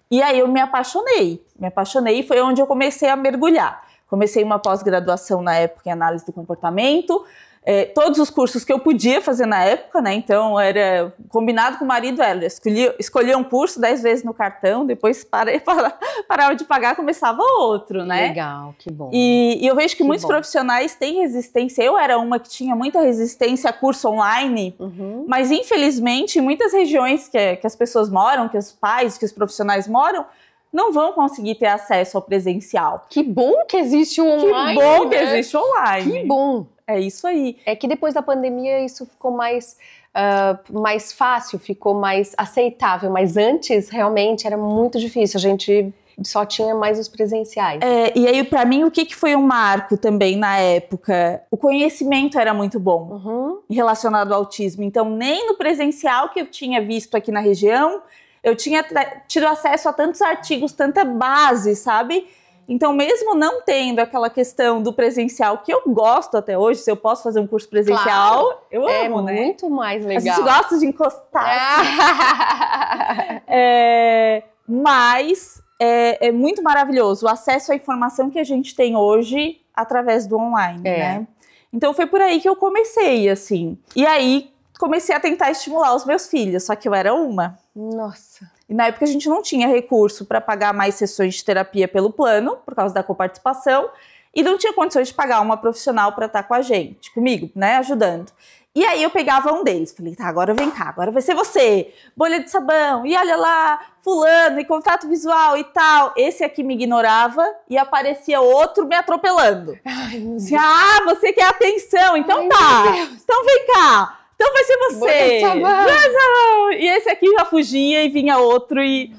E aí eu me apaixonei. Me apaixonei e foi onde eu comecei a mergulhar. Comecei uma pós-graduação na época em análise do comportamento. É, todos os cursos que eu podia fazer na época, né? Então, era combinado com o marido, era escolhia, escolhia um curso dez vezes no cartão, depois parei, para, parava de pagar, começava outro, né? Legal, que bom. E, e eu vejo que, que muitos bom. profissionais têm resistência. Eu era uma que tinha muita resistência a curso online, uhum. mas infelizmente, em muitas regiões que, que as pessoas moram, que os pais, que os profissionais moram, não vão conseguir ter acesso ao presencial. Que bom que existe o online. Que bom né? que existe online. Que bom. É isso aí. É que depois da pandemia isso ficou mais uh, mais fácil, ficou mais aceitável, mas antes realmente era muito difícil. A gente só tinha mais os presenciais. É, e aí, para mim, o que, que foi um marco também na época? O conhecimento era muito bom uhum. relacionado ao autismo. Então, nem no presencial que eu tinha visto aqui na região, eu tinha tido acesso a tantos artigos, tanta base, sabe? Então, mesmo não tendo aquela questão do presencial, que eu gosto até hoje, se eu posso fazer um curso presencial, claro, eu é amo, é né? É muito mais legal. A gente gosta de encostar. Ah. Assim. é, mas é, é, muito maravilhoso o acesso à informação que a gente tem hoje através do online, é. né? Então, foi por aí que eu comecei, assim. E aí, comecei a tentar estimular os meus filhos, só que eu era uma. Nossa. E na época a gente não tinha recurso para pagar mais sessões de terapia pelo plano, por causa da coparticipação, e não tinha condições de pagar uma profissional para estar tá com a gente, comigo, né, ajudando. E aí eu pegava um deles, falei, tá, agora vem cá, agora vai ser você, bolha de sabão, e olha lá, fulano, e contato visual e tal. Esse aqui me ignorava e aparecia outro me atropelando. Ai, Deus. Assim, ah, você quer atenção, então Ai, tá, então vem cá. Então vai ser você. Mas, e esse aqui já fugia e vinha outro e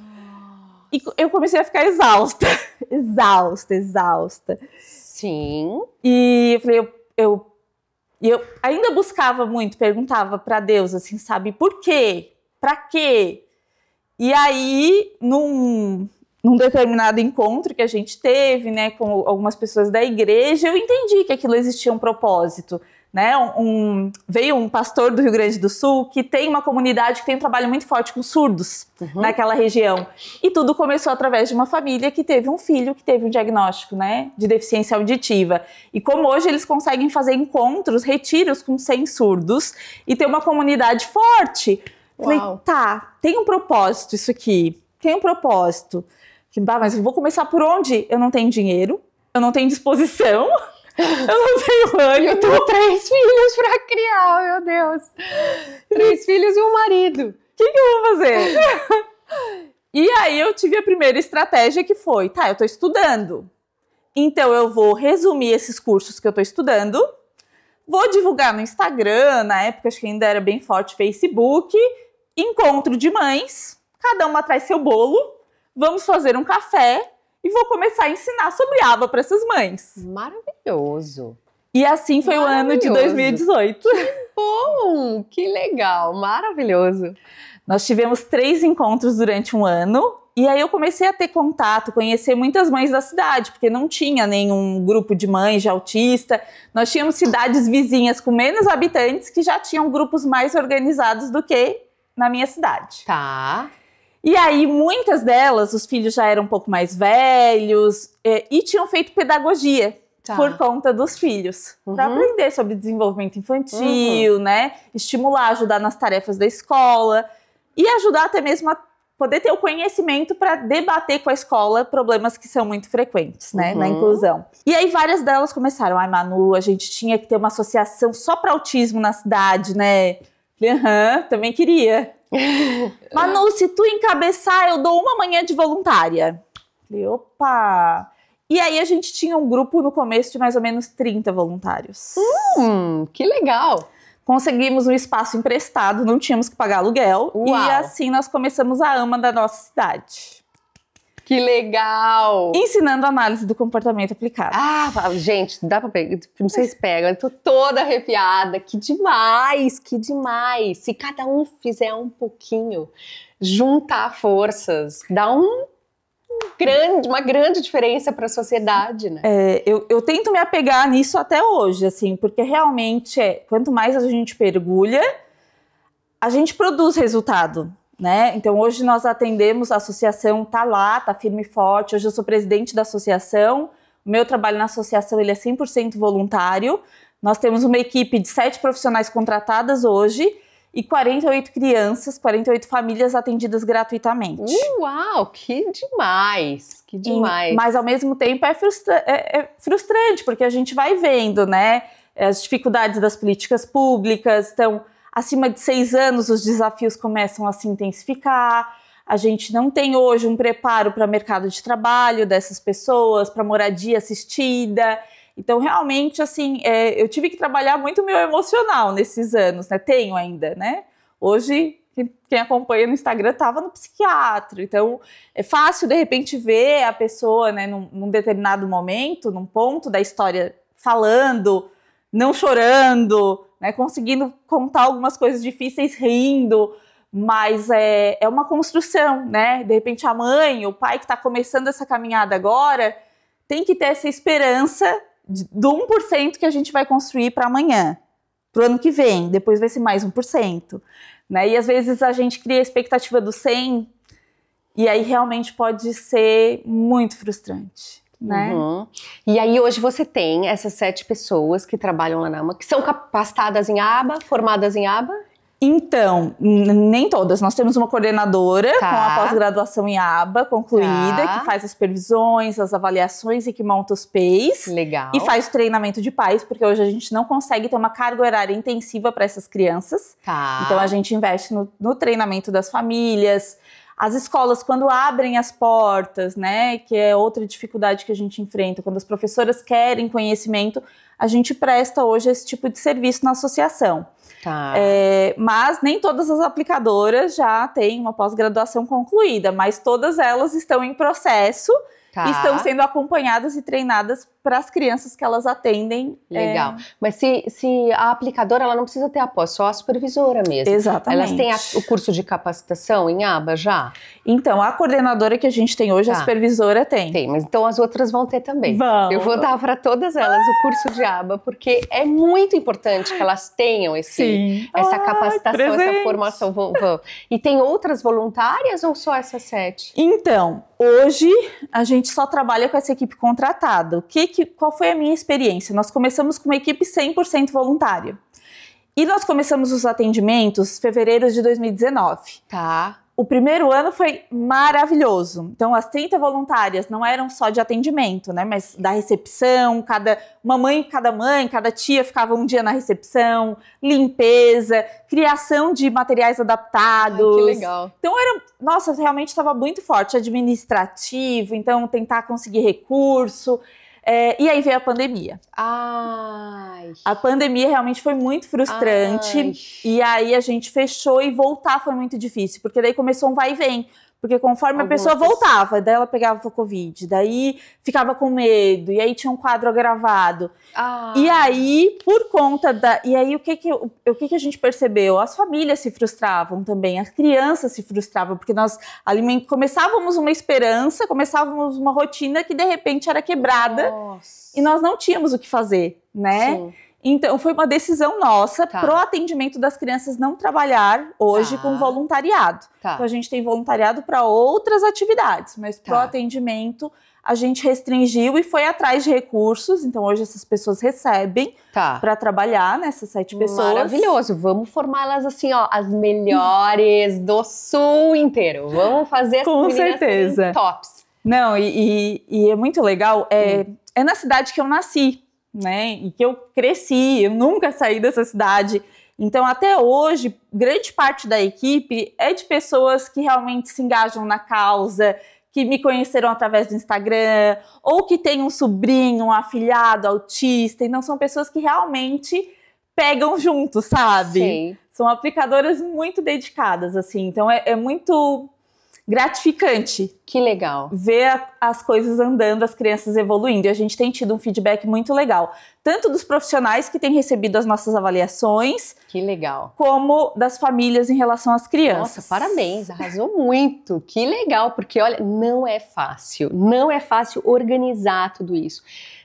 e eu comecei a ficar exausta, exausta, exausta. Sim. E eu falei, eu, eu, eu ainda buscava muito, perguntava para Deus, assim, sabe, por quê? Para quê? E aí, num, num determinado encontro que a gente teve, né, com algumas pessoas da igreja, eu entendi que aquilo existia um propósito. Né, um, veio um pastor do Rio Grande do Sul que tem uma comunidade que tem um trabalho muito forte com surdos uhum. naquela região. E tudo começou através de uma família que teve um filho que teve um diagnóstico, né, de deficiência auditiva. E como hoje eles conseguem fazer encontros, retiros com 100 surdos e ter uma comunidade forte. Uau. Falei, tá, tem um propósito isso aqui. Tem um propósito. Falei, mas eu vou começar por onde? Eu não tenho dinheiro, eu não tenho disposição. Eu não tenho mãe, eu tenho três filhos para criar, meu Deus. Três filhos e um marido. O que, que, eu vou fazer? e aí eu tive a primeira estratégia que foi, tá, eu estou estudando. Então eu vou resumir esses cursos que eu estou estudando, vou divulgar no Instagram, na época acho que ainda era bem forte Facebook, encontro de mães, cada uma traz seu bolo, vamos fazer um café e vou começar a ensinar sobre aba para essas mães. Maravilhoso. E assim foi o ano de 2018. Que bom! Que legal! Maravilhoso! Nós tivemos três encontros durante um ano. E aí eu comecei a ter contato, conhecer muitas mães da cidade, porque não tinha nenhum grupo de mães de autista. Nós tínhamos cidades vizinhas com menos habitantes que já tinham grupos mais organizados do que na minha cidade. Tá. E aí, muitas delas, os filhos já eram um pouco mais velhos é, e tinham feito pedagogia. Tá. Por conta dos filhos, uhum. para aprender sobre desenvolvimento infantil, uhum. né? Estimular, ajudar nas tarefas da escola e ajudar até mesmo a poder ter o conhecimento para debater com a escola problemas que são muito frequentes, né, uhum. na inclusão. E aí várias delas começaram, ai Manu, a gente tinha que ter uma associação só para autismo na cidade, né? também queria. Manu, se tu encabeçar, eu dou uma manhã de voluntária. Falei, opa! E aí a gente tinha um grupo no começo de mais ou menos 30 voluntários. Hum, que legal! Conseguimos um espaço emprestado, não tínhamos que pagar aluguel. Uau. E assim nós começamos a ama da nossa cidade. Que legal! Ensinando análise do comportamento aplicado. Ah, gente, dá pra pegar. se pega, eu tô toda arrepiada. Que demais, que demais. Se cada um fizer um pouquinho, juntar forças, dá um grande, uma grande diferença para a sociedade, né? É, eu, eu, tento me apegar nisso até hoje, assim, porque realmente é, quanto mais a gente mergulha, a gente produz resultado. Né? Então hoje nós atendemos, a associação está lá, está firme e forte. Hoje eu sou presidente da associação. O meu trabalho na associação ele é 100% voluntário. Nós temos uma equipe de sete profissionais contratadas hoje e 48 crianças, 48 famílias atendidas gratuitamente. Uau, que demais! Que demais! E, mas ao mesmo tempo é, frustra é, é frustrante, porque a gente vai vendo, né? As dificuldades das políticas públicas. Então, Acima de seis anos, os desafios começam a se intensificar. A gente não tem hoje um preparo para mercado de trabalho dessas pessoas, para moradia assistida. Então, realmente, assim, é, eu tive que trabalhar muito meu emocional nesses anos, né? Tenho ainda, né? Hoje, quem acompanha no Instagram estava no psiquiatra. Então, é fácil, de repente, ver a pessoa, né, num, num determinado momento, num ponto da história, falando, não chorando, né? Conseguindo contar algumas coisas difíceis rindo, mas é, é uma construção, né? De repente a mãe, o pai que está começando essa caminhada agora, tem que ter essa esperança de, do 1% que a gente vai construir para amanhã, para o ano que vem, depois vai ser mais 1%. Né? E às vezes a gente cria a expectativa do 100 e aí realmente pode ser muito frustrante né? Uhum. E aí hoje você tem essas sete pessoas que trabalham lá na AMA, que são capacitadas em aba, formadas em aba? Então, nem todas. Nós temos uma coordenadora tá. com a pós-graduação em aba concluída, tá. que faz as supervisões, as avaliações e que monta os PEIs. Legal. E faz o treinamento de pais, porque hoje a gente não consegue ter uma carga horária intensiva para essas crianças. Tá. Então, a gente investe no, no treinamento das famílias, as escolas, quando abrem as portas, né, que é outra dificuldade que a gente enfrenta, quando as professoras querem conhecimento, a gente presta hoje esse tipo de serviço na associação. Tá. É, mas nem todas as aplicadoras já têm uma pós-graduação concluída, mas todas elas estão em processo tá. e estão sendo acompanhadas e treinadas para as crianças que elas atendem. É, Legal. É... Mas se, se a aplicadora ela não precisa ter a pós, é só a supervisora mesmo. Exatamente. Elas têm a, o curso de capacitação em aba já? Então, a coordenadora que a gente tem hoje, tá. a supervisora tem. Tem, mas então as outras vão ter também. Vão. Eu vou dar para todas elas ah. o curso de aba, porque é muito importante que elas tenham esse, Sim. essa ah, capacitação, presente. essa formação. Vão, vão. E tem outras voluntárias ou só essas sete? Então, hoje a gente só trabalha com essa equipe contratada. O que que, qual foi a minha experiência? Nós começamos com uma equipe 100% voluntária. E nós começamos os atendimentos em fevereiro de 2019. Tá. O primeiro ano foi maravilhoso. Então, as 30 voluntárias não eram só de atendimento, né? Mas da recepção, cada mamãe cada mãe, cada tia ficava um dia na recepção, limpeza, criação de materiais adaptados. Ai, que legal. Então era, nossa, realmente estava muito forte, administrativo, então tentar conseguir recurso. É, e aí veio a pandemia. Ai. A pandemia realmente foi muito frustrante. Ai. E aí a gente fechou e voltar foi muito difícil, porque daí começou um vai e vem. Porque conforme a pessoa voltava, daí ela pegava o Covid, daí ficava com medo, e aí tinha um quadro agravado. Ah. E aí, por conta da. E aí, o que que, o, o que que a gente percebeu? As famílias se frustravam também, as crianças se frustravam, porque nós aliment... começávamos uma esperança, começávamos uma rotina que de repente era quebrada Nossa. e nós não tínhamos o que fazer, né? Sim. Então, foi uma decisão nossa tá. pro atendimento das crianças não trabalhar hoje tá. com voluntariado. Tá. Então, a gente tem voluntariado para outras atividades, mas pro tá. atendimento a gente restringiu e foi atrás de recursos. Então, hoje essas pessoas recebem tá. para trabalhar nessas sete pessoas. Maravilhoso. Vamos formá-las assim, ó, as melhores do sul inteiro. Vamos fazer as com certeza tops. Não, e, e, e, é muito legal. É, hum. é na cidade que eu nasci né? E que eu cresci, eu nunca saí dessa cidade. Então, até hoje, grande parte da equipe é de pessoas que realmente se engajam na causa, que me conheceram através do Instagram, ou que tem um sobrinho, um afilhado, autista. Então, são pessoas que realmente pegam junto, sabe? Sim. São aplicadoras muito dedicadas, assim. Então, é, é muito gratificante. Que legal. Ver a, as coisas andando, as crianças evoluindo. E a gente tem tido um feedback muito legal. Tanto dos profissionais que têm recebido as nossas avaliações. Que legal. Como das famílias em relação às crianças. Nossa, parabéns, arrasou muito. Que legal, porque olha, não é fácil. Não é fácil organizar tudo isso.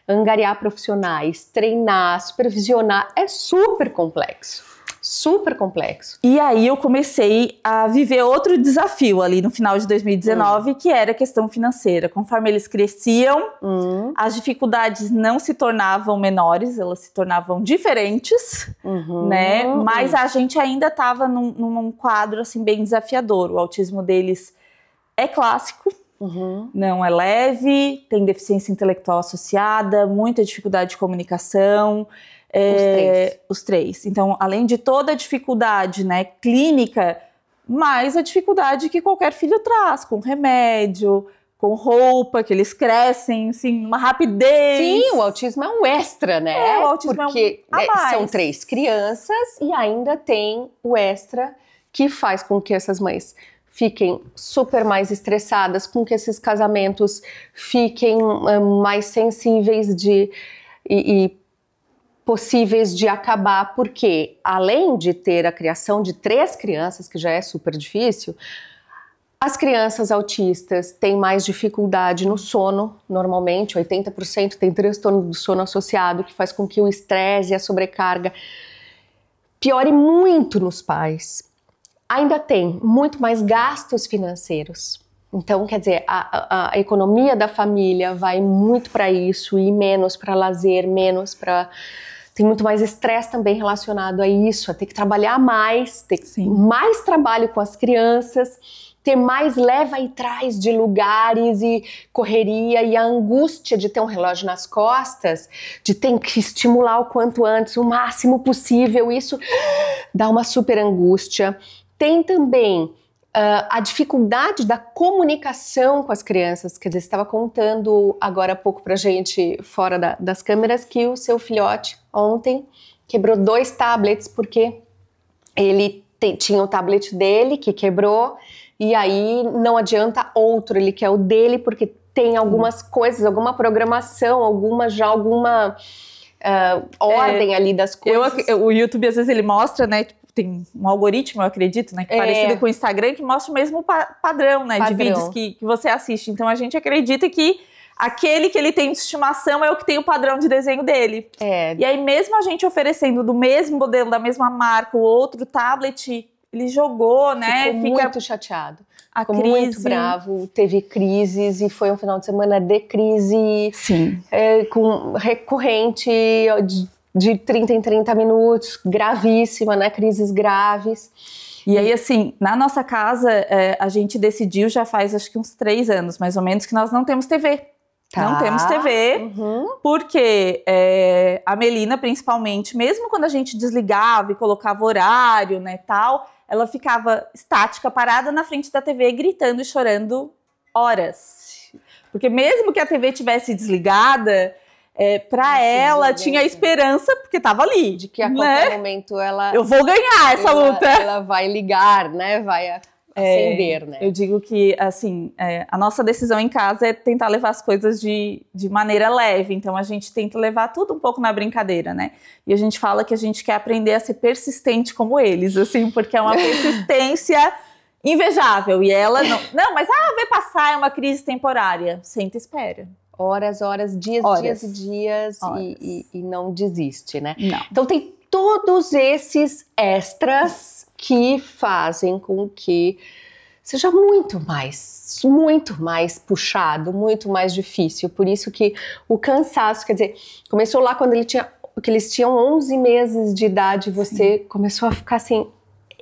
Angariar profissionais, treinar, supervisionar, é super complexo super complexo. E aí eu comecei a viver outro desafio ali no final de 2019, hum. que era a questão financeira. Conforme eles cresciam, hum. as dificuldades não se tornavam menores, elas se tornavam diferentes, uhum. né? Mas a gente ainda estava num, num quadro assim bem desafiador. O autismo deles é clássico, Uhum. Não é leve, tem deficiência intelectual associada, muita dificuldade de comunicação, é, os, três. os três. Então, além de toda a dificuldade né, clínica, mais a dificuldade que qualquer filho traz, com remédio, com roupa, que eles crescem, assim, uma rapidez. Sim, o autismo é um extra, né? É, o autismo Porque é um a é, mais. são três crianças e ainda tem o extra que faz com que essas mães fiquem super mais estressadas, com que esses casamentos fiquem mais sensíveis de e, e possíveis de acabar, porque além de ter a criação de três crianças, que já é super difícil, as crianças autistas têm mais dificuldade no sono, normalmente, 80% tem transtorno do sono associado, que faz com que o estresse e a sobrecarga piore muito nos pais. Ainda tem muito mais gastos financeiros. Então, quer dizer, a, a, a economia da família vai muito para isso e menos para lazer, menos para tem muito mais estresse também relacionado a isso, a ter que trabalhar mais, ter Sim. mais trabalho com as crianças, ter mais leva e trás de lugares e correria e a angústia de ter um relógio nas costas, de ter que estimular o quanto antes, o máximo possível, isso dá uma super angústia. Tem também Uh, a dificuldade da comunicação com as crianças. Quer dizer, você estava contando agora há pouco para gente, fora da, das câmeras, que o seu filhote ontem, quebrou dois tablets porque ele te, tinha o tablet dele que quebrou e aí não adianta outro, ele quer o dele porque tem algumas coisas, alguma programação, alguma já alguma uh, ordem é, ali das coisas. Eu, o YouTube às vezes ele mostra, né? Tipo, tem um algoritmo, eu acredito, né? Que é. Parecido com o Instagram, que mostra o mesmo pa padrão, né? Padrão. De vídeos que, que você assiste. Então a gente acredita que aquele que ele tem de estimação é o que tem o padrão de desenho dele. É. E aí, mesmo a gente oferecendo do mesmo modelo, da mesma marca, o outro tablet, ele jogou, né? Ficou Fica... muito chateado. A Ficou crise... muito bravo, teve crises e foi um final de semana de crise. Sim. É, com recorrente de, de 30 em 30 minutos, gravíssima, né? Crises graves. E aí, assim, na nossa casa, é, a gente decidiu já faz acho que uns três anos, mais ou menos, que nós não temos TV. Tá. Não temos TV, uhum. porque é, a Melina, principalmente, mesmo quando a gente desligava e colocava horário, né, tal, ela ficava estática, parada na frente da TV, gritando e chorando horas. Porque mesmo que a TV tivesse desligada, é, eh, para ela tinha a né? esperança, porque estava ali. De que a né? qualquer né? momento ela. Eu vou ganhar essa ela, luta. Ela vai ligar, né? Vai acender, é, né? Eu digo que, assim, é, a nossa decisão em casa é tentar levar as coisas de, de maneira leve. Então, a gente tenta levar tudo um pouco na brincadeira, né? E a gente fala que a gente quer aprender a ser persistente como eles, assim, porque é uma persistência invejável. E ela não. Não, mas ah, vai passar, é uma crise temporária. Senta e espera horas, horas, dias, horas. dias e dias e, e, não desiste, né? Não. Então tem todos esses extras que fazem com que seja muito mais, muito mais puxado, muito mais difícil. Por isso que o cansaço, quer dizer, começou lá quando ele tinha, que eles tinham 11 meses de idade, você Sim. começou a ficar assim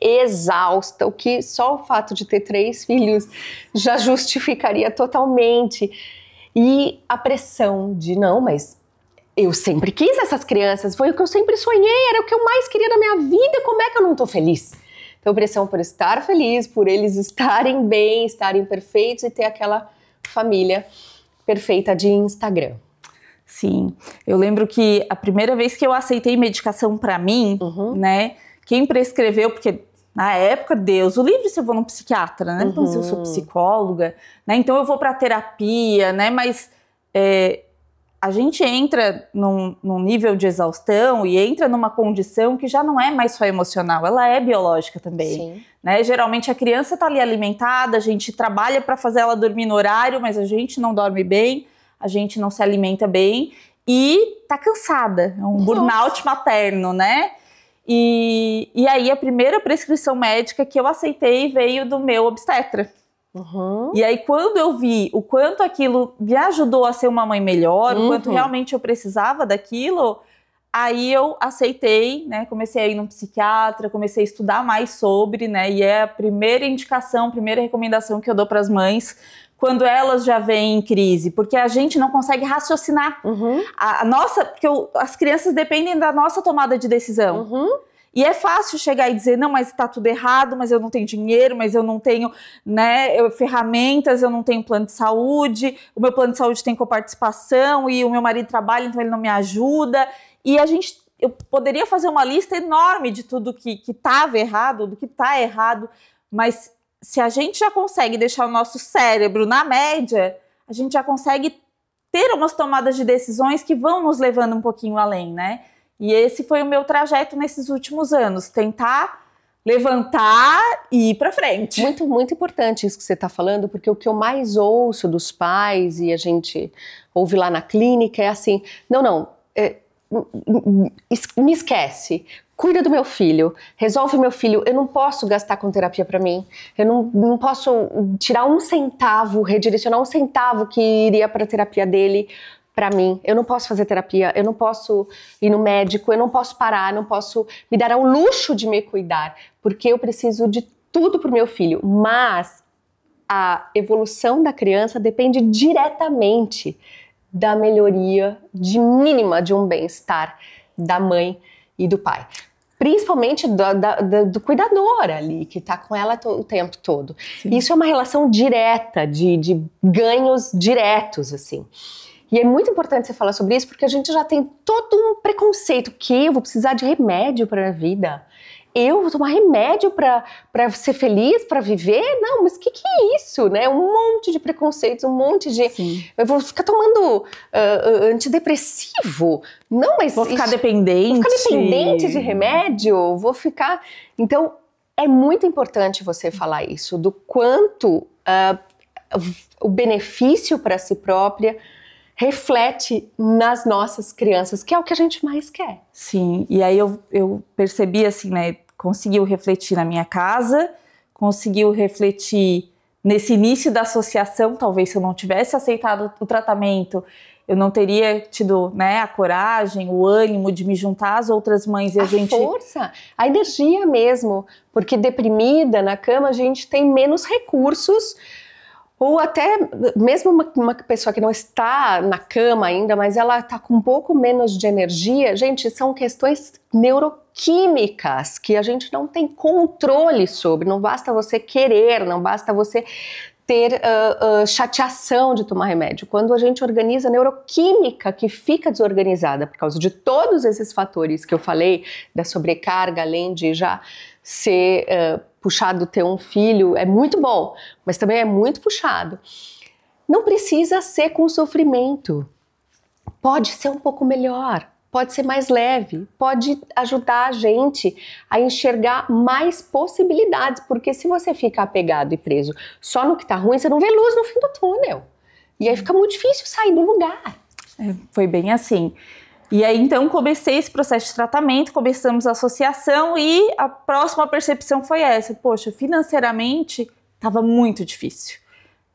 exausta, o que só o fato de ter três filhos já justificaria totalmente. E a pressão de não, mas eu sempre quis essas crianças, foi o que eu sempre sonhei, era o que eu mais queria na minha vida, como é que eu não tô feliz? Então, pressão por estar feliz, por eles estarem bem, estarem perfeitos e ter aquela família perfeita de Instagram. Sim, eu lembro que a primeira vez que eu aceitei medicação para mim, uhum. né? Quem prescreveu, porque na época, Deus, o livre se eu vou num psiquiatra, né? Uhum. se eu sou uhum. psicóloga, né? Então eu vou para terapia, né? Mas é, a gente entra num, num, nível de exaustão e entra numa condição que já não é mais só emocional, ela é biológica também. Sim. Né? Geralmente a criança está ali alimentada, a gente trabalha para fazer ela dormir no horário, mas a gente não dorme bem, a gente não se alimenta bem e tá cansada. É um Nossa. burnout materno, né? E, e aí a primeira prescrição médica que eu aceitei veio do meu obstetra. Uhum. E aí, quando eu vi o quanto aquilo me ajudou a ser uma mãe melhor, uhum. o quanto uhum. realmente eu precisava daquilo, aí eu aceitei, né? Comecei a ir num psiquiatra, comecei a estudar mais sobre, né? E é a primeira indicação, primeira recomendação que eu dou para as mães quando elas já vêm em crise, porque a gente não consegue raciocinar. Uhum. A, a, nossa, porque eu, as crianças dependem da nossa tomada de decisão. Uhum. E é fácil chegar e dizer, não, mas está tudo errado, mas eu não tenho dinheiro, mas eu não tenho né, ferramentas, eu não tenho plano de saúde, o meu plano de saúde tem coparticipação e o meu marido trabalha, então ele não me ajuda. E a gente, eu poderia fazer uma lista enorme de tudo que estava errado, do que está errado, mas se a gente já consegue deixar o nosso cérebro na média, a gente já consegue ter umas tomadas de decisões que vão nos levando um pouquinho além, né? E esse foi o meu trajeto nesses últimos anos, tentar levantar e ir para frente. Muito, muito importante isso que você está falando, porque o que eu mais ouço dos pais e a gente ouve lá na clínica é assim: não, não, é, me esquece. Cuida do meu filho, resolve meu filho. Eu não posso gastar com terapia para mim. Eu não, não posso tirar um centavo, redirecionar um centavo que iria para a terapia dele, para mim. Eu não posso fazer terapia, eu não posso ir no médico, eu não posso parar, não posso me dar ao luxo de me cuidar, porque eu preciso de tudo pro meu filho. Mas a evolução da criança depende diretamente da melhoria de mínima de um bem-estar da mãe e do pai principalmente do, do, do, cuidador ali, que está com ela o tempo todo. Sim. Isso é uma relação direta, de, de ganhos diretos, assim. E é muito importante você falar sobre isso porque a gente já tem todo um preconceito que eu vou precisar de remédio para a vida. Eu vou tomar remédio para ser feliz, para viver? Não, mas o que, que é isso? Né? Um monte de preconceitos, um monte de. Sim. Eu vou ficar tomando uh, antidepressivo. Não, mas. Vou ficar isso... dependente. Vou ficar dependente de remédio, vou ficar. Então, é muito importante você falar isso, do quanto uh, o benefício para si própria reflete nas nossas crianças, que é o que a gente mais quer. Sim, e aí eu, eu percebi assim, né? Conseguiu refletir na minha casa, conseguiu refletir nesse início da associação. Talvez se eu não tivesse aceitado o tratamento, eu não teria tido né, a coragem, o ânimo de me juntar às outras mães e a, a gente. força, a energia mesmo, porque deprimida na cama a gente tem menos recursos ou até mesmo uma, uma, pessoa que não está na cama ainda, mas ela está com um pouco menos de energia, gente, são questões neuroquímicas que a gente não tem controle sobre. Não basta você querer, não basta você ter uh, uh, chateação de tomar remédio. Quando a gente organiza a neuroquímica que fica desorganizada por causa de todos esses fatores que eu falei, da sobrecarga, além de já ser uh, puxado ter um filho, é muito bom, mas também é muito puxado. Não precisa ser com sofrimento. Pode ser um pouco melhor, pode ser mais leve, pode ajudar a gente a enxergar mais possibilidades, porque se você fica apegado e preso só no que está ruim, você não vê luz no fim do túnel. E aí fica muito difícil sair do lugar. É, foi bem assim. E aí então comecei esse processo de tratamento, começamos a associação e a próxima percepção foi essa: poxa, financeiramente estava muito difícil,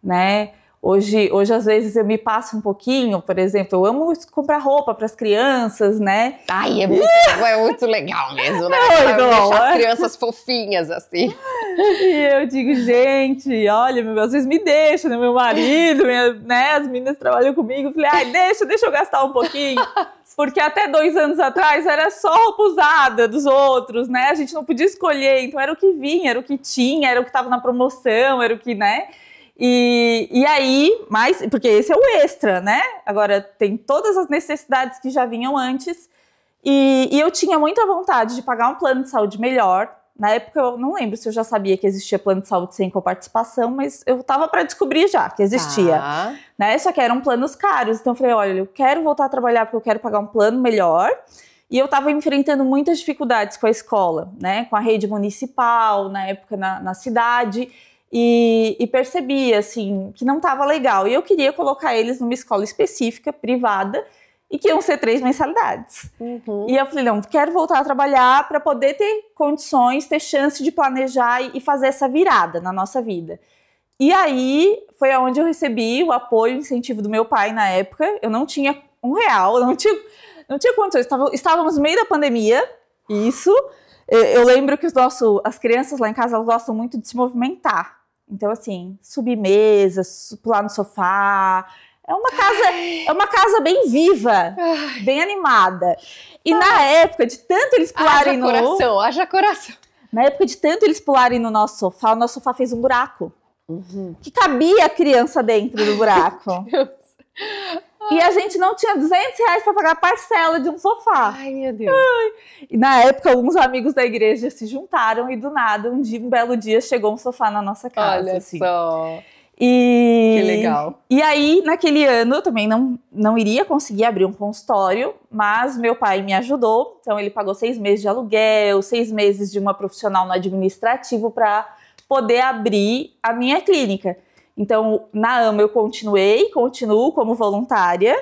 né? Hoje, hoje, às vezes, eu me passo um pouquinho, por exemplo, eu amo comprar roupa para as crianças, né? Ai, é muito, é muito legal mesmo, né? Eu não, deixar as crianças fofinhas, assim. E eu digo, gente, olha, meu, às vezes me deixa, né? Meu marido, minha, né? As meninas trabalham comigo. Eu falei, ai, deixa, deixa eu gastar um pouquinho. Porque até dois anos atrás era só roupa usada dos outros, né? A gente não podia escolher, então era o que vinha, era o que tinha, era o que estava na promoção, era o que, né? E, e aí, mais, porque esse é o extra, né? Agora tem todas as necessidades que já vinham antes. E, e, eu tinha muita vontade de pagar um plano de saúde melhor. Na época eu não lembro se eu já sabia que existia plano de saúde sem coparticipação, mas eu tava para descobrir já que existia. Tá. Né? Só que eram planos caros. Então eu falei, olha, eu quero voltar a trabalhar porque eu quero pagar um plano melhor. E eu estava enfrentando muitas dificuldades com a escola, né? Com a rede municipal, na época na, na cidade. E, e percebi, assim, que não estava legal. E eu queria colocar eles numa escola específica, privada, e que iam ser três mensalidades. Uhum. E eu falei, não, quero voltar a trabalhar para poder ter condições, ter chance de planejar e fazer essa virada na nossa vida. E aí foi aonde eu recebi o apoio e incentivo do meu pai na época. Eu não tinha um real, não tinha, não tinha condições. estávamos no meio da pandemia, isso. Eu lembro que os as crianças lá em casa elas gostam muito de se movimentar. Então, assim, subir mesa, pular no sofá. É uma casa, é uma casa bem viva, Ai. bem animada. E Ai. na ah. época de tanto eles pularem haja no. coração, haja coração. Na época de tanto eles pularem no nosso sofá, o nosso sofá fez um buraco. Uhum. Que cabia a criança dentro do buraco. Ai, Deus. E a gente não tinha 200 reais para pagar a parcela de um sofá. Ai, meu Deus. Ai. E na época, alguns amigos da igreja se juntaram e do nada, um dia, um belo dia, chegou um sofá na nossa casa. Olha assim. só. E, que legal. E aí, naquele ano, eu também não, não iria conseguir abrir um consultório, mas meu pai me ajudou. Então, ele pagou seis meses de aluguel, seis meses de uma profissional no administrativo para poder abrir a minha clínica. Então, na AMA eu continuei, continuo como voluntária.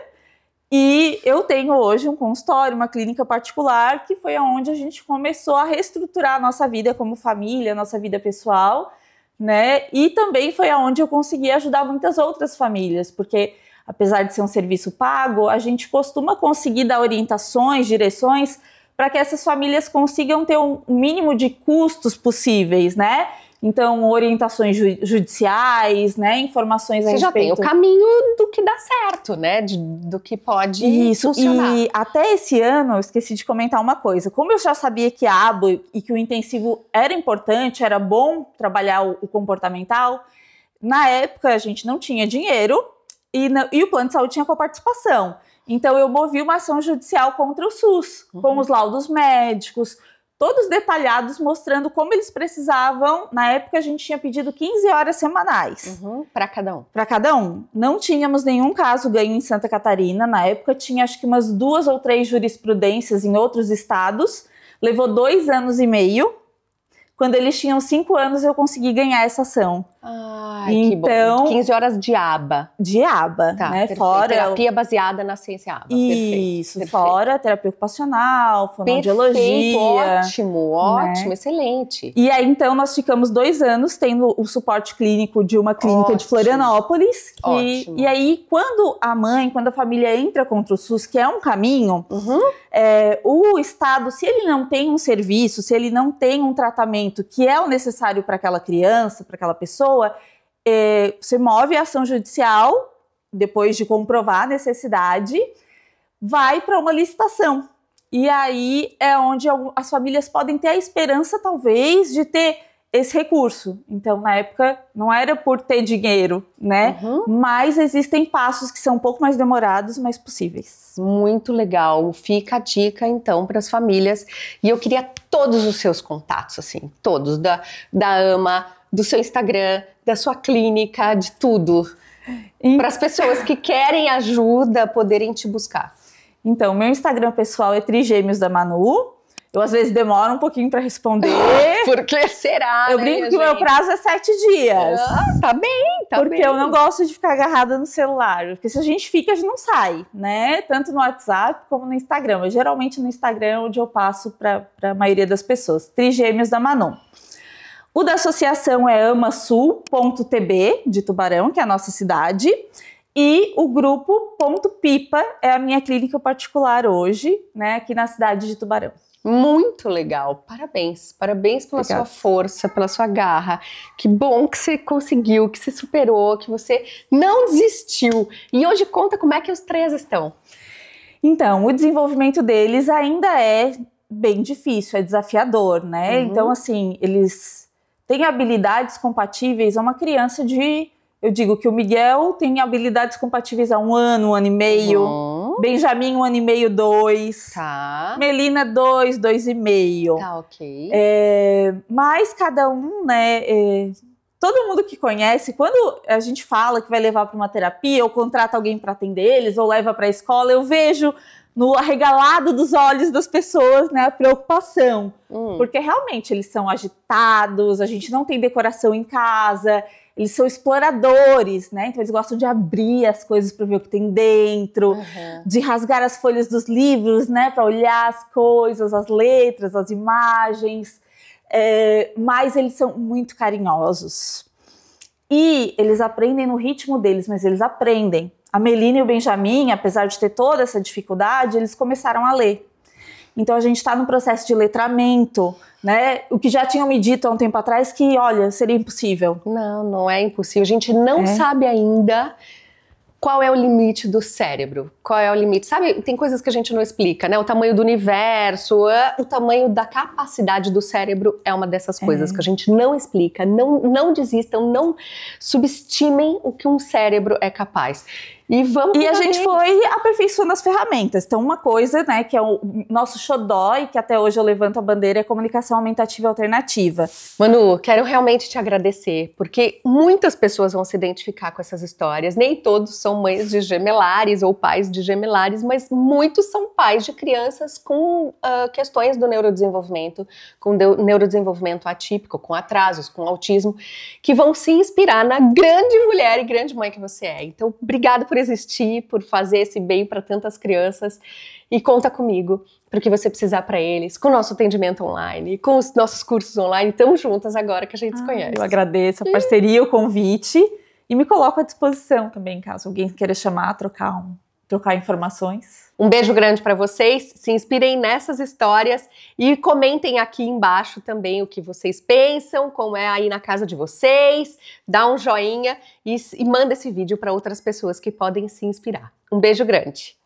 E eu tenho hoje um consultório, uma clínica particular, que foi aonde a gente começou a reestruturar a nossa vida como família, nossa vida pessoal, né? E também foi aonde eu consegui ajudar muitas outras famílias, porque apesar de ser um serviço pago, a gente costuma conseguir dar orientações, direções para que essas famílias consigam ter o um mínimo de custos possíveis, né? Então, orientações judiciais, né? Informações a respeito. Você já tem o caminho do que dá certo, né? De, do que pode Isso. funcionar. E até esse ano, eu esqueci de comentar uma coisa. Como eu já sabia que a abo e que o intensivo era importante, era bom trabalhar o, o comportamental, na época a gente não tinha dinheiro e, e o plano de saúde tinha coparticipação. Então, eu movi uma ação judicial contra o SUS, uhum. com os laudos médicos, todos detalhados, mostrando como eles precisavam. Na época, a gente tinha pedido 15 horas semanais. Uhum, para cada um. Para cada um. Não tínhamos nenhum caso ganho em Santa Catarina. Na época, tinha acho que umas duas ou três jurisprudências em outros estados. Levou dois anos e meio. Quando eles tinham cinco anos, eu consegui ganhar essa ação. Ai, então, que bom. 15 então- horas de aba. De aba, tá, né? Perfeito. Fora terapia baseada na ciência aba. Isso, perfeito, fora terapia ocupacional, fonoaudiologia. Ótimo, ótimo, né? excelente. E aí então nós ficamos dois anos tendo o suporte clínico de uma clínica ótimo. de Florianópolis. Que, ótimo. E aí quando a mãe, quando a família entra contra o SUS, que é um caminho, uhum. é, o Estado, se ele não tem um serviço, se ele não tem um tratamento que é o necessário para aquela criança, para aquela pessoa pessoa, é, você move a ação judicial, depois de comprovar a necessidade, vai para uma licitação. E aí é onde as famílias podem ter a esperança, talvez, de ter esse recurso. Então, na época, não era por ter dinheiro, né? Uhum. Mas existem passos que são um pouco mais demorados, mas possíveis. Muito legal. Fica a dica, então, para as famílias. E eu queria todos os seus contatos, assim, todos, da, da AMA, do seu Instagram, da sua clínica, de tudo. Então... Para as pessoas que querem ajuda poderem te buscar. Então, meu Instagram pessoal é Trigêmeos da Manu. Eu às vezes demoro um pouquinho para responder. Por que será? Eu né, brinco que o meu prazo é sete dias. Ah, tá bem, tá porque bem. Porque eu não gosto de ficar agarrada no celular. Porque se a gente fica, a gente não sai, né? Tanto no WhatsApp como no Instagram. Eu, geralmente no Instagram é onde eu passo para a maioria das pessoas. Trigêmeos da Manon. O da associação é amasul.tb, de Tubarão, que é a nossa cidade. E o grupo Ponto Pipa é a minha clínica particular hoje, né, aqui na cidade de Tubarão. Muito legal, parabéns, parabéns pela Obrigada. sua força, pela sua garra. Que bom que você conseguiu, que você superou, que você não desistiu. E hoje conta como é que os três estão. Então, o desenvolvimento deles ainda é bem difícil, é desafiador, né? Uhum. Então, assim, eles tem habilidades compatíveis a uma criança de. Eu digo que o Miguel tem habilidades compatíveis a um ano, um ano e meio. Uhum. Benjamin, um ano e meio, dois. Tá. Melina, dois, dois e meio. Tá, ok. É, mas cada um, né? É, todo mundo que conhece, quando a gente fala que vai levar para uma terapia ou contrata alguém para atender eles ou leva para a escola, eu vejo no arregalado dos olhos das pessoas, né, a preocupação. Hum. Porque realmente eles são agitados, a gente não tem decoração em casa, eles são exploradores, né? Então eles gostam de abrir as coisas para ver o que tem dentro, uhum. de rasgar as folhas dos livros, né, para olhar as coisas, as letras, as imagens. É, mas eles são muito carinhosos. E eles aprendem no ritmo deles, mas eles aprendem a Melina e o Benjamin, apesar de ter toda essa dificuldade, eles começaram a ler. Então a gente está no processo de letramento, né? O que já tinham me dito há um tempo atrás que, olha, seria impossível. Não, não é impossível. A gente não é. sabe ainda qual é o limite do cérebro, qual é o limite. Sabe, tem coisas que a gente não explica, né? O tamanho do universo, o tamanho da capacidade do cérebro é uma dessas é. coisas é. que a gente não explica. Não, não desistam, não subestimem o que um cérebro é capaz. E vamos. E a gente foi aperfeiçoando as ferramentas. Então, uma coisa, né, que é o nosso xodó e que até hoje eu levanto a bandeira é a comunicação aumentativa alternativa. Manu, quero realmente te agradecer, porque muitas pessoas vão se identificar com essas histórias. Nem todos são mães de gemelares ou pais de gemelares, mas muitos são pais de crianças com uh, questões do neurodesenvolvimento, com neurodesenvolvimento atípico, com atrasos, com autismo, que vão se inspirar na grande mulher e grande mãe que você é. Então, obrigada por existir, por fazer esse bem para tantas crianças. E conta comigo para o que você precisar para eles, com o nosso atendimento online, com os nossos cursos online. Tão juntas agora que a gente ah, se conhece. Eu agradeço a parceria, o convite. E me coloco à disposição também, caso alguém queira chamar, trocar um trocar informações. Um beijo grande para vocês, se inspirem nessas histórias e comentem aqui embaixo também o que vocês pensam, como é aí na casa de vocês, dá um joinha e, e manda esse vídeo para outras pessoas que podem se inspirar. Um beijo grande.